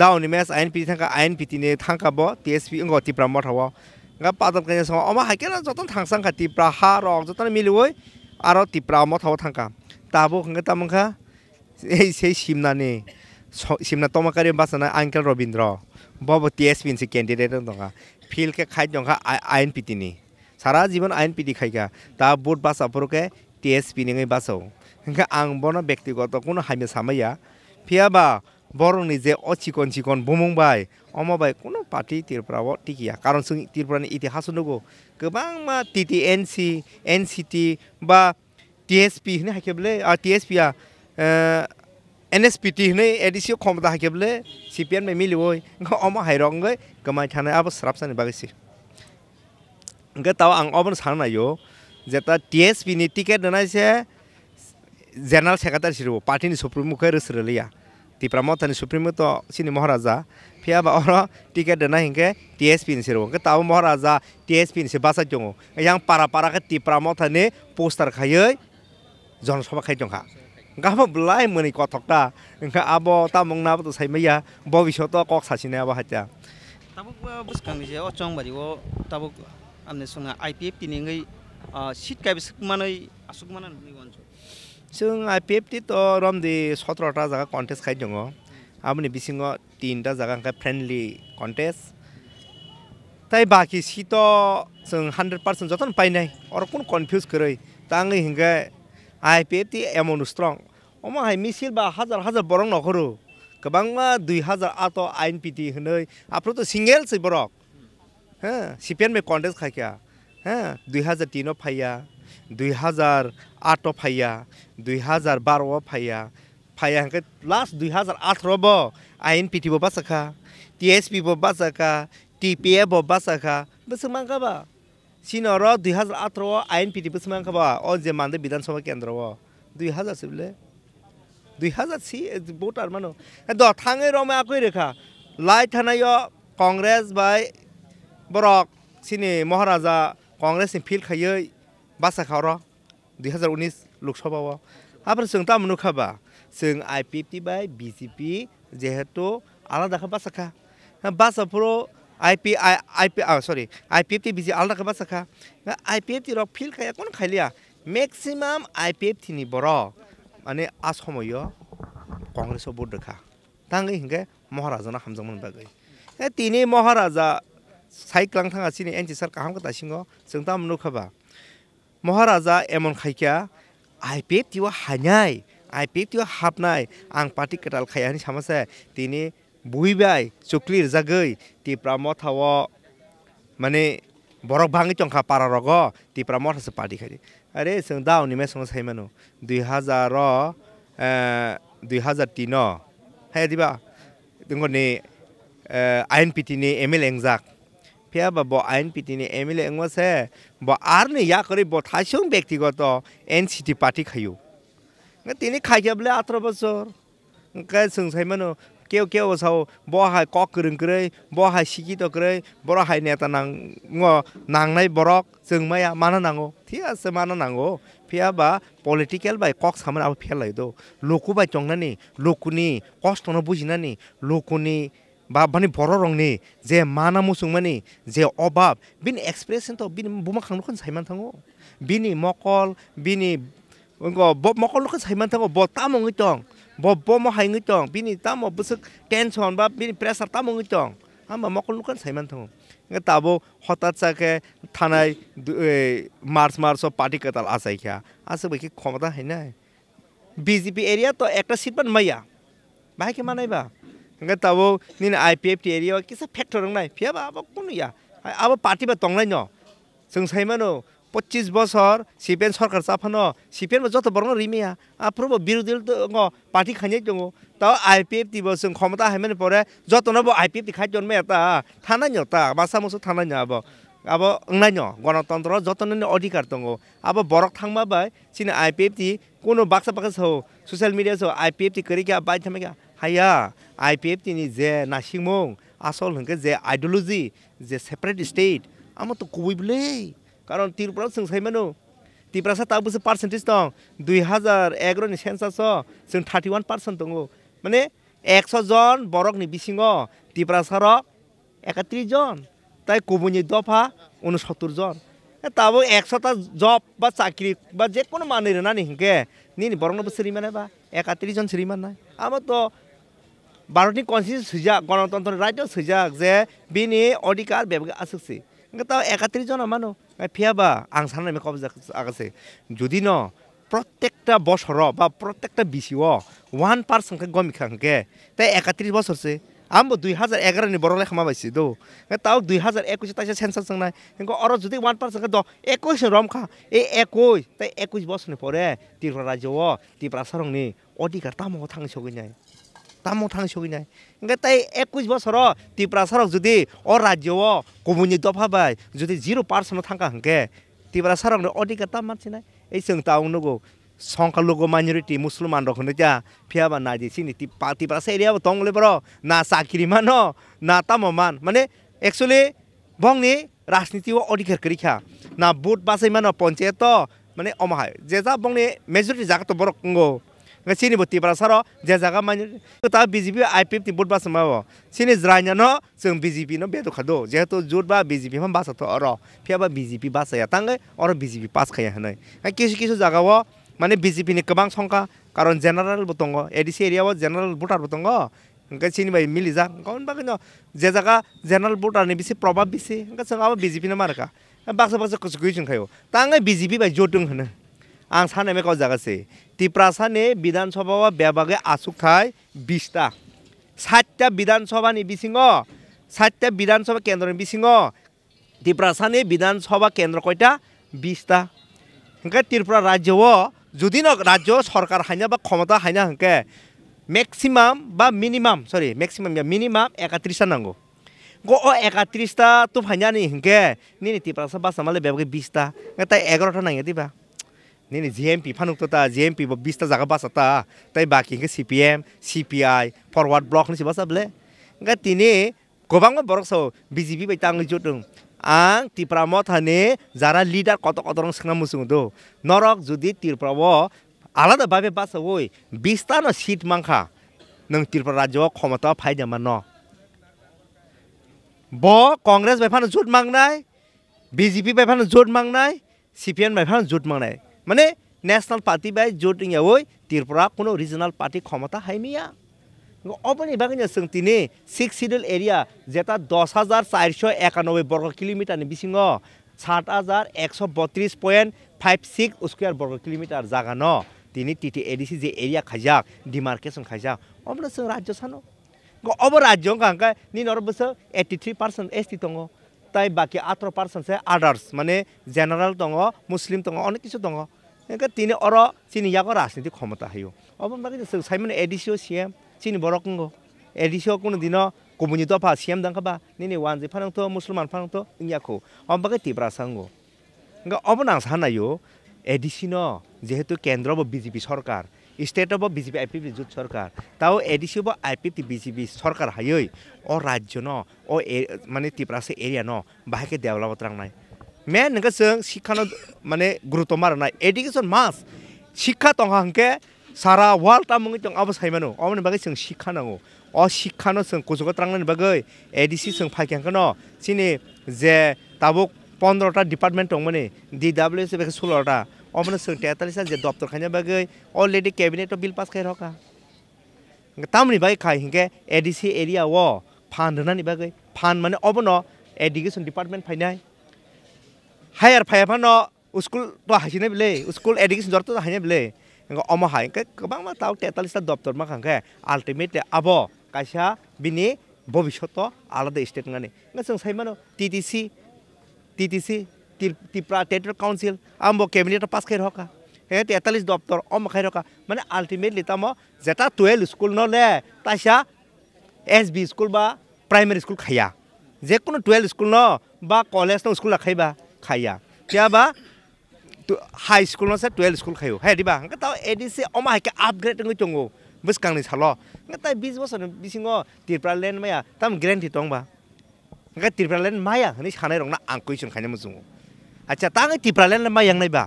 দাউনি মেচ আইন পিটি থাকা আইন পিটিনে থাকাব টি এছ পি অংগ টিপ্ৰা মত হ'ব পাতল কাজিয়া চাওঁ আমাৰ হাইকেল যতন থাকা টিপ্ৰা হা ৰ যতন মিলি গৈ আৰু টিপ্ৰা মত হ'ব থাকা তাবো সংগে তামুখা এই সেই চিমনানি চিমনা তমাকাৰী বাচনা আংকেল ৰবীন্দ্ৰ বব T S P N C candidate দোকা কে খাই জংখা আইন পিটি নি সারা জীবন আইন পিটি খাইকা তা বোট বাসাপুরকে টি এস পি নিয়ে বাসাও হিংকা আং বন ব্যক্তিগত কোনো হাইমে সামাইয়া ফিয়াবা বড় নিজে অচিকন চিকন বমুংবাই অমাবাই কোনো পার্টি তীরপরাব টিকিয়া কারণ সঙ্গে তীরপরানি ইতিহাস নগো গবাং মা T T N C N C T বা টি এস পি হাইকে বলে আর টি আ এন এছ পি টি হেই এ ডি চিও ক্ষমতা থাকে বোলে C P N M L ঐ অম হাইরঙ্গে কমাই থানে আবার স্রাপ সানি বাগেছি গে তাও আং অবন সান আইও যে তা টি এস পি নি টিকেট দেনাইছে জেনারেল সেক্রেটারি ছিল পার্টিনি সুপ্রিম মুখে রেসরেলিয়া টিপ্রা মতানি সুপ্রিম তো সিনি মহারাজা ফিয়া বা অর টিকেট দেনা হিংকে টি এস পি নিছিল গে তাও মহারাজা টি এস পি নিছে বাসা দিও ইয়ং পারা পারাকে টিপ্রা মতানি পোস্টার খাইয়ে জনসভা খাই দা গাবো বলাই মনি কথকটা ইংকা আবো তামং না তো সাইমাইয়া ভবিষ্যত কক সাসিনে আবো হাইতা তাবুক বুসকামি যে অচং বাড়ি ও তাবুক আমনে সঙ্গে আইপিএফ তিনি ইংই সিট কাইবে সুকমানই আসুকমান নুই গঞ্জ जों आइपिएफ ति तो रमदि 17 टा जागा कन्टेस्ट खाइ दङ आमनि बिसिङो 3 टा जागा का फ्रेन्डलि कन्टेस्ट তাই বাকি সিট যেন হান্ড্রেড পার্সেন্ট যতন পাই নাই ওরকম কনফিউজ করে তা আমি হিংগে আই পি এফ টি এমন স্ট্রং অমাহাই মিছিল বা হাজার হাজার বরং নগরও কবাংমা দুই হাজার আত আইন পিটি হই আপ্র তো সিঙ্গেল সে বরক হ্যাঁ সিপিএন মে কন্টেস্ট খাইকা হ্যাঁ দুই হাজার তিন' ফাইয়া দুই হাজার আট ফাইয়া দুই হাজার বারো ফাইয়া ফাইয়া হাঁকে লাস্ট দুই হাজার আঠেরো ব আইন পিটিব বাসাখা টি এস পি বাসাখা টি পি এ বাসাখা বসে মাঙ্গাবা সিনর দুই হাজার আঠর আইন পিটিপি সিমান খাবা ও যে মানে বিধানসভা কেন্দ্ৰ দুই হাজাৰ চিবিলে দুই হাজার সি বহুত আর মানো দ থাঙে রমে আকুই রেখা লাই থানায় কংগ্রেস বাই বরক সিনি মহারাজা কংগ্রেস ফিল খাই বাসা খাওয়ার দুই হাজার উনিশ লোকসভা আবার जों তা মনে খাবা जों আই পি এফ টি বাই বিজেপি যেহেতু আলাদা খা বাসা খা বাসাফোরাव I P I I P sorry I P F T বিজি আলাদা কেবা সাখা আইপিএফ টি ফিল খাই কোন খাইলে মেক্সিমাম আইপিএফ টি নি বড় মানে আসময় কংগ্রেস বোর্ড রেখা তাঙ্গে হিঙ্গে মহারাজা না হামজমন বাকে তিনি মহারাজা সাইক্লাং থাকি এন টি সার কাহাম কথা সিংহ যেন তামনু খাবা মহারাজা এমন খাইকা আইপিএফ টিও হানায় আইপিএফ টিও হাবনায় আং পার্টি কেটাল খাই সামাসায় তিনি বুহিবাই চুক্লির জাগৈ তিপ্রা মথাও মানে বরক ভাঙি চংখা পারা রগ তিপ্রা মথাসে পাটি খাই আরে সং দাও নিমে সঙ্গে সাই মানু দুই হাজার দুই হাজার তিন হ্যাঁ দিবা দেখো নে আইন পিটি নে এম এল এংজাক ফিয়া বা আইন পিটি নে এম এল এংবাসে ব আর নে ইয়া করে ব থাইসং ব্যক্তিগত এন সি টি পার্টি খাইও তিনি খাইয়াবলে আঠারো বছর সংসাই মানু เกี่ยวเกี่ยวเขาบ่ให้กอกรึงเกรยบ่ให้ชี้ตัวเกรยบ่ให้เนตานางงอนางในบรอกซึ่งไม่มานานางโอที่อาศัยมานานางโอพี่อบ่า politically บ่ายกอกสามารถเอาเพี้ยเลยดูลูกคุบ่ายจงนั่นนี่ลูกคุนี่กอสต์นบุจินั่นนี่ลูกคุนี่บาบันนี่บอรรองนี่เจ้ามานามุสุงมันนี่เจ้าอบาบบินเอ็กซ์เพรสเซนต์บินบุมาขังลูกคนใช้มันทั้งโอบินีมอคอลบินีงก็บบมอคอลลูกคนใช้มันทั้งโอบบตามองกิจจง bo bo mo hai ngichong bini ta mo bus ken chon ba bini presa ta mo ngichong ha ma mo kulukan sai man thong nga ta bo hota cha ke thanai mars mars party katal asai kya asa ba ki khomata hai na bjp area to ekta sit ban maya bhai ke manai ba nga ta bo nin ipf area kisa factor nang nai phia ba ba kunu ya aba party ba tong lai no sung sai man পঁচিছ বছৰ চিপিএন চৰকাৰ চাফান চিপিএন যত বৰ ৰিমিয়া আপোনাৰ বিৰোধী দল party খানিয়ে দিওঁ তাও আই পি এফ দিবচোন ক্ষমতা আহে মানে পৰে যত নব আই পি এফ দি খাই জন্মে এটা থানা নিয়তা বাচা মচু থানা নিয়াব আব অংনা নিয় গণতন্ত্ৰৰ যতন অধিকাৰ দং আব বৰক থাংবা বাই চিন আই পি এফ দি কোনো বাক্সা বাক্স হওঁ ছ'চিয়েল মিডিয়া চাওঁ আই পি এফ দি কৰি কিয় বাই থামে কিয় হায়া আই পি এফ তিনি যে নাচিমং আচল হেংকে যে আইডিঅলজি যে ছেপাৰেট ষ্টেট আমাৰতো কবি বোলেই কারণ ত্রিপুরা सोंसायमानो ত্রিপুরাসা তাবুসে পার্সেন্টেজ দো দুই হাজার এগারোনি সেন্সাস जों थार्टि वान पार्सेन्ट दङ माने একশ জন বরকনি ত্রিপুরা সার একাত্রিশ জন তাই কবুনি দফা উনসত্তর জন তাবো একশোটা জব বা চাকরি বা যে কোনো মানের না নিহিনকে নি বরং শ্রীমান বা একাত্রিশ জন শ্রীমান নাই আমার তো ভারতনি কনস্টিটিউশন সুজাক গণতন্ত্র রাইটও সুজাক যে বিনি অধিকার ব্যবহার আসছে তাও একাত্ৰিছ জন মানুহ ফিয়াবা আং চানে কব আছে যদি ন প্ৰত্যেকটা বছৰ বা প্ৰত্যেকটা বিচি ওৱান পাৰ্চেণ্টকে গমিখাংকে তাই একাত্ৰিছ বছৰছে আমি দুই হাজাৰ এঘাৰ নি বৰলৈ ক্ষমা পাইছে দৌ তাও দুই হাজাৰ একৈছ তাৰ চেঞ্চাৰ চং নাই আৰু যদি ওৱান পাৰ্চেণ্টকে দ একৈছ ৰম খা এই একৈছ তাই একৈছ বছৰ নিপৰে ত্ৰিপুৰা ৰাজ্য ত্ৰিপুৰা চৰং নি অধিকাৰ তামো থাকিছে নাই তামো থাকি নাই এনেকৈ তাই একৈশ বছৰ ত্ৰিপুৰা চাৰক যদি অ ৰাজ্য কমুনি দফা বাই যদি জিৰ' পাৰ্চেণ্ট থাকা হেংকে ত্ৰিপুৰা চাৰক অধিকাৰ তাম মাতছে নাই এই চিং টাউন নগৌ সংখ্যালঘু মাইনৰিটি মুছলমান ৰখনে এতিয়া ফিয়াবা নাই দিছে নি ত্ৰিপুৰা চাৰিয়াব তংলে বাৰ না চাকৰি মান না তামো মান মানে একচুৱেলি বংনি ৰাজনীতি অধিকাৰ কৰি খা না বুট বাছে ইমান পঞ্চায়ত মানে অমাহ যে যা বংনি মেজৰিটি জাগাটো বৰ কংগৌ সেইনি বটি বাসারও যে জায়গা মানে তা বিজেপি আই পি এফ নি বোট বাসা মাবো সেই জ্রাইনানো যেন বিজেপি নো বেদ খাদো যেহেতু জোট বা বিজেপি হম বাসাতো অর ফেবা বিজেপি বাসায় তাঙ্গে অর বিজেপি পাস খাই হই কিছু কিছু জায়গাও মানে বিজেপি নি কবাং সংখ্যা কারণ জেনারেল বতঙ্গ এডিসি এরিয়াও জেনারেল ভোটার বতঙ্গ সেই বাই মিলি যা কারণ বা কিন্তু যে জায়গা জেনারেল ভোটার নি বেশি প্রভাব বেশি সঙ্গে বিজেপি না মারকা বাক্স বাক্স কুচুকুই চাই তাঙ্গে বিজেপি বাই জোট দিন হ আন সানাই কাজ জায়গা টিপ্রাসানে বিধানসভা বিভাগে আসুক থাই বিশটা সাতটা বিধানসভা নিবিছিং সাতটা বিধানসভা কেন্দ্র নিবিছিং টিপ্রাসানে বিধানসভা কেন্দ্র কয়টা বিশটা হে ত্রিপুরা রাজ্য যদি রাজ্য সরকার হাইনে বা ক্ষমতা হাইনা হে মেক্সিমাম বা মিনিমাম সরি মেক্সিমাম মিনিমাম একত্রিশটা নাঙ্গো গো ও একত্রিশটা তো ফাইনা নি হে নি টিপ্রাসা বাসামালে বিভাগে বিশটা তাই এগারোটা নাই দিবা নেনে জি এম পি ফানুক তা জি এম পি বিশটা জাগা বাস আতা তাই বাকি C P M C P I forward block নিশি বাসা বলে তিনি গবাং বরক সব বিজেপি বাইতে আঙ্গি জুট আং তিপ্রামত হানে যারা লিডার কত কত রং সঙ্গা মুসুং দো নরক যদি তিরপ্রাব আলাদাভাবে বাস ওই বিশটা ন সিট মাংখা নং তিরপ্রা রাজ্য ক্ষমতা ফাই দেমা ন ব কংগ্রেস বাইফানো জোট মাংনাই বিজেপি বাইফানো জোট মাংনাই সি পি এম বাইফানো জোট মাংনায় মানে নেশ্যনেল পাৰ্টি বাই য'ত ঐ পৰা কোনো ৰিজনেল পাৰ্টি ক্ষমতা হাইমিয়া অপনি ভাগিনি আছে তিনি ছিক্স চিডুল এৰিয়া তাত দহ হাজাৰ চাৰিশ একানব্বৈ বৰ্গ কিলোমিটাৰ নিবিচিং সাত হাজাৰ একশ বত্ৰিছ পইণ্ট ফাইভ ছিক্স স্কুৱেৰ বৰ্গ কিলোমিটাৰ জাগা ন তিনি টি টি এ ডি চি যে এৰিয়া খাই যাওক ডিমাৰ্কেশ্যন খাই যাওক অপনি ৰাজ্য চানো অব ৰাজ্য কাংকা নি নৰ বছৰ এইটি থ্ৰী পাৰ্চেণ্ট এছ টি দ তাই বাকী আঠৰ পাৰ্চেণ্ট চাই আডাৰ্ছ মানে জেনেৰেল দ মুছলিম দ অনেক কিছু দ এনেকে অৰ চিনি ৰাজনীতিক ক্ষমতা হেৰিও অৱ বাকী চাইমানে এ ডি চি অ' চি এম চি বৰকংগ এ ডি চিঅ' কোনোদিন কমিউনিটি অফ চি এম দাংবা বা নি নি ওৱান জি ফাৰ মুছলমান ফাৰ ইয়াকো অৱ বাকী তিব্ৰা চাংগো এনেকে অৱ নাচা নাইও এ ডি চি ন যিহেতু কেন্দ্ৰ বা পি চৰকাৰ state of P I P P যুথ চৰকাৰ তাও এ ডি চি অ' I P P B P চৰকাৰ হায়ৈ অ ৰাজ্য ন অ মানে ত্ৰিপুৰা এৰিয়া ন বাহেকে দেৱলা বতৰা নাই মেইন মে নাকা শিক্ষানো মানে গুৰুত্ব গুরুত্ব নাই এডুকেশন মাস শিক্ষা তঙ্গে সারা ওয়ার্ল্ড আমি আবার সাইমানো অমনি বাকি শিক্ষা নো অ শিক্ষা নো কুসগত্রাংনের বাকি এডিসি সাইকেন চিনি যে তাবো পনেরোটা ডিপার্টমেন্ট দমনি ডি ডাব্লিউ এস বাকি ষোলোটা অমনি তেতাল্লিশ যে দপ্তর খাইনের বাকি অলরেডি কেবিনেট বিল পাস খাই রকা তামনি বাকি খাই হিংকে এডিসি এরিয়া ও ফান্ড হানি বাকি ফান্ড মানে অবন এডুকেশন ডিপার্টমেন্ট ফাইনায় হায়ার ফায়াফানো স্কুল তো হাসিনে বিলে স্কুল এডুকেশন জর তো হাসিনে বিলে অমো হাই গোবাং তাও তেতাল্লিশটা দপ্তর মা খাঙ্কে আলটিমেটলি আব কাইসা বিনি ভবিষ্যৎ আলাদা স্টেট গানে जों साइमानो TTC TTC Tripura territory council আমবো কেবিনেট পাস খাই রকা হ্যাঁ তেতাল্লিশ দপ্তর অম খাই রকা মানে আলটিমেটলি তাম যেটা টুয়েলভ স্কুল নলে তাইসা এস বি স্কুল বা প্রাইমারি স্কুল খাইয়া যে কোনো টুয়েলভ স্কুল ন বা কলেজ ন স্কুল খাইবা খাইয়া কেতিয়াবা হাই স্কুল নসে টুয়েলভ স্কুল খাইও হ্যাঁ দিবা হাঙ্কা তাও এডিসি অমা হাইকে আপগ্রেড দঙ্গই চঙ্গো বস কাংনি সালো হাঙ্কা তাই বিশ বছর বিসিং তিরপ্রা লেন মায়া তাম গ্যারান্টি দংবা হাঙ্কা তিরপ্রা লেন মায়া হনি সানাই রংনা আংকুই চং খাইনে মজুঙ্গো আচ্ছা তাঙ্গে তিরপ্রা লেন মায়াং নাইবা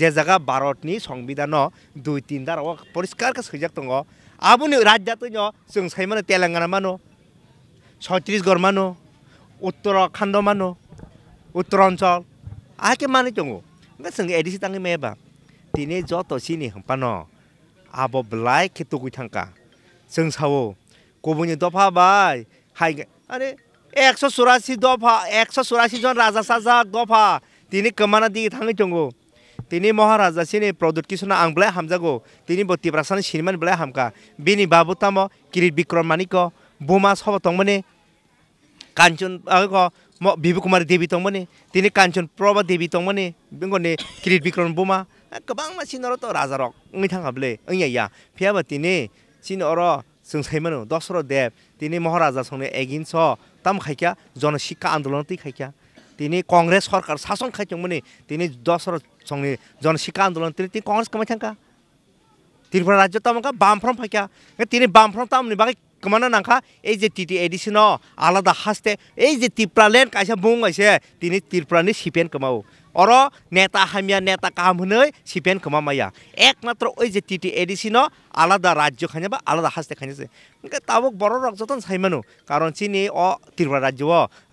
যে জায়গা ভারতনি সংবিধান দুই তিন দার পরিষ্কার সৈজাক দঙ্গ আবুনি রাজ্যাত চং সাইমানো তেলেঙ্গানা মানো ছত্রিশগড় মানো উত্তরাখণ্ড মানো উত্তরাঞ্চল ake mane chongo nga sung edisi tangi meba tine joto sini pano abo blai ketu gui thangka sung sawo kobuni dopa bai hai are 184 দফা 184 জন রাজা সাজা দফা তিনি কমানা দিকে থাঙ্গি চঙ্গো তিনি মহারাজা সিনি প্রদুত কিশোর আং বলে হামজাগো তিনি বতিপ্রাসানি সিনেমান বলে হামকা বিনি বাবুতাম কিরিট বিক্রম মানিক বোমা সব তংমনে কাঞ্চন म बिबु कुमारी देवी तंबने तिनी कांचन प्रभा देवी तंबने बेंगने किरीट बिक्रम बोमा गोबां मानसिनर त राजा रक ओइ थाङाबले ओइ या फियाबा तिनी सिन अर जोंसाइमानो दसर देव तिनी महाराजा संने एगिन्स ताम खाइख्या जनशिक्षा आन्दोलन ती खाइख्या তিনি কংগ্রেস সরকার শাসন খাইছেন মানে তিনি দশর সঙ্গে জনশিক্ষা আন্দোলন তিনি কংগ্রেস কমাই থাকা ত্ৰিপুৰা ৰাজ্যত আমাৰ বামফ্ৰম ফাইকা তিনি বামফ্ৰম তাম নিবাকে কমানো নাখা এই যে টি টি এডিশ্যন আলাদা শাস্তে এই যে ত্ৰিপুৰালেন কাইছে বং আছে তিনি ত্ৰিপুৰানী চিপেন কমাও অৰ নেতা হামিয়া নেতা কাম হৈ চিপেন কমা মাইয়া একমাত্ৰ ঐ যে টি টি এডিশ্যন আলাদা ৰাজ্য খানে বা আলাদা শাস্তি খানি আছে তাবক বড়ো ৰকযতন চাই মানো কাৰণ চিনি অ ত্ৰিপুৰা ৰাজ্য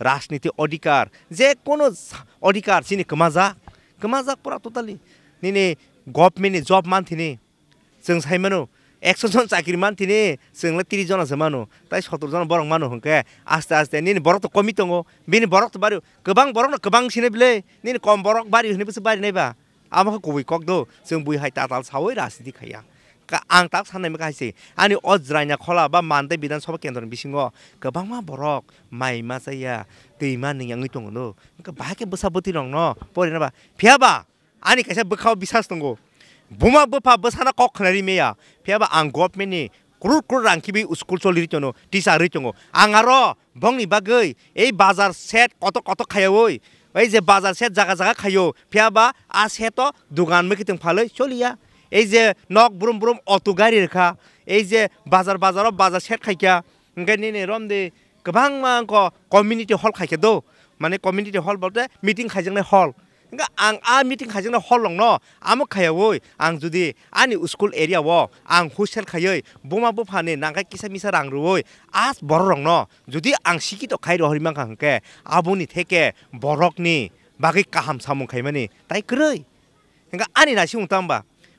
ৰাজনীতি অধিকাৰ যে কোনো অধিকাৰ চিনি কমা যা কমা যাক পৰা টোটালি নিনি গভমেণ্টে জব মানথিনি seng sai manu, ekson son sakir man tini seng le tiri jona semanu, tais hotur jona borong manu hengke, asta asta nini borok to komi tongo, bini borok to bariu, kebang borok no kebang sini bile, nini kom borok bariu nini pesu bari neba, ama ke kubi kok do, seng bui hai tatal sawai rasi di kaya, ka ang tak sana mika hisi, ani od nya kola ba mante bidan sobek yang dorong bisingo, kebang ma borok, mai masaya, ya, tei man ning yang ngitung ngono, ke bahake besa dong no, bori neba, piaba, ani kaisa bekau bisa tunggu. বোমা বোপা বসানা cock খারি মেয়া ফেবা আং গভর্নমেন্টনি ক্রুর ক্রুর রাখিবি school চলি রিচন teacher রিচন আং আর বংনি বাকই এই বাজার set কত কত খায় ওই এই যে বাজার সেট জায়গা জায়গা খায়ও ফেয়াবা আ সেট দোকান মেকিং ফালে চলিয়া এই যে নক ব্রম ব্রম অটো গাড়ি রেখা এই যে বাজার বাজার বাজার সেট খাইকা ওখানে রম দে গবাং মাংক কমিউনিটি হল খাইকে দো মানে কমিউনিটি হল বলতে মিটিং খাইজেন হল আং আ মিটিং হল হলং ন আমুক খাইও আং যদি আনি স্কুল এরিয়া ও আং হুইসেল খাই বোমা বো ফানে নাগা কিসা মিসা রং রুই আজ বড় রং ন যদি আং শিক্ষিত খাই রহরিমা কাহে আবুনি থেকে বরক নি বাকি কাহাম সামু খাইমানি তাই গ্রই হা আনি না সিংবা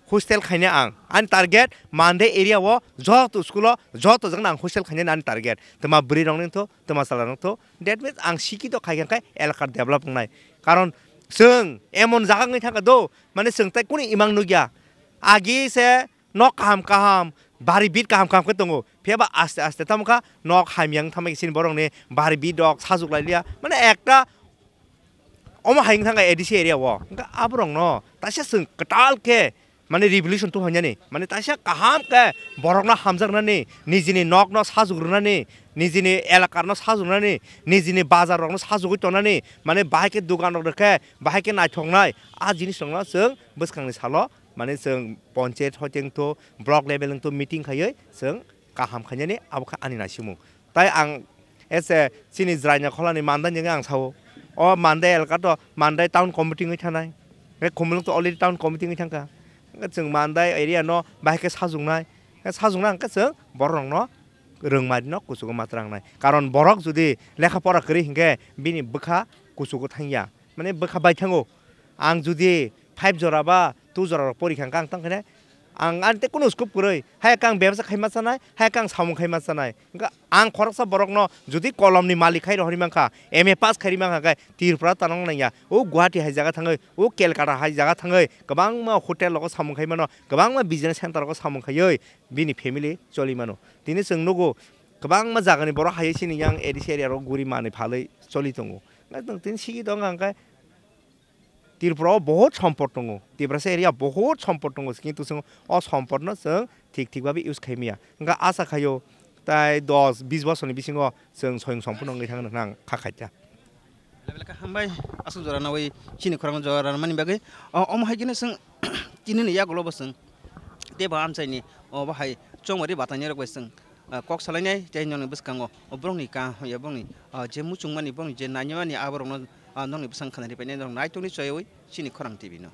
হুইসেল খাইনে আং আনি টার্গেট মানদে এরিয়া ও যত স্কুল যত জন আং হুইসেল খাইনে আনি টার্গেট তোমার বুড়ি রং নিতো তোমার সালা নিতো দেট মিন আং শিক্ষিত খাইগেন খাই এলাকার ডেভেলপ নাই কারণ जों एमन जागाङै थाखादो माने जोंथाय कुनि इमां नुगिया आगि से न' काहाम काहाम बारि बिद काहाम काहामखौ दङ फेबा आस्ते आस्ते थामखा न' हामियां थामाखिसिन बरंनि बारि बिदक साजुक लायलिया माने एकटा अमा हायिं थाङा एडिसि एरियाव ओंखा आबरं न' तासे जों कटालके माने रिभलिउसन तो हयनानै माने तासे काहामके बरंना हामजागनानै निजिनि न'क न' साजुग्रोनानै निजिनि एलाकारनो साजुनानै निजिनि बाजारावनो साजुगै तनानै माने बाहायके दुकानाव रेखे बाहायके नायथंनाय आ जिनिस दंना जों बोसखांनि साल' माने जों पन्सायत हयथेंथ' ब्लक लेभेलजोंथ' मिटिं खायै जों गाहाम खायनानै आबखा आनिनायसिमु তাই আং এসে চিনি জায়না খলানি মান্দান জেগে আং সাও অ মান্দাই এলাকা তো মান্দাই টাউন কমিটিং থানায় बे खमलंथ' अलरेडि टाउन कमिटिनि थांखा जों मान्दाय एरिया न' बाहायखौ साजुंनाय साजुंना आंखौ जों बर'नो রংমারি ন কুসুগ মাত্রাংনাই কারণ বরক যদি লেখাপড়া করি হিঙ্গে বিনি বখা কুসুগ থাঙ্গিয়া মানে বখা বাইথাঙ্গো আং যদি ফাইভ জরা টু জরার পরীক্ষা আং তাঙ্কে আং আর কোনো স্কুপ করে হ্যাঁ কাং বেবসা খাইমাসা চাই হ্যাঁ কাং সামু খাইমাসা নাই আং খরসা বরক যদি কলমনি মালিক খাই রহরিমাংখা এম এ পাস খাই মাংখাকে তিরপুরা তানং নাইয়া ও গুয়াহাটি হাই জায়গা থাঙে ও কেলকাতা হাই জায়গা থাঙে গবাং হোটেল সামু খাইমানো গবাং বিজনেস সেন্টার সামু খাই বিনি ফ্যামিলি চলি মানো দিনে সঙ্গো গবাং জাগানি বড় হাইসিনিয়াং এডিস এরিয়ার গুড়ি মানে ভালোই চলি দো দিন সিগি দো tirpro bohot sompor tongo tibra seria bohot sompor tongo skin to sengo os sompor no seng tik tik babi us kemia nga asa kayo tai dos bis bos oni bisingo seng soeng sompor nong ngitang nang nang kakaja lebel ka hambai asu jora na wai chini kurang jora na mani bagai om hai gine seng chini ni ya golo bos seng te ba am sai ni o ba hai chong wari batanya ro seng kok salanya jai nyong ni bus kango obrong ni ka ya bong ni jemu chung mani bong jen nanya mani abrong nong ni busang khana ri pe ne nong nai tu ni choi oi chini khorang tv no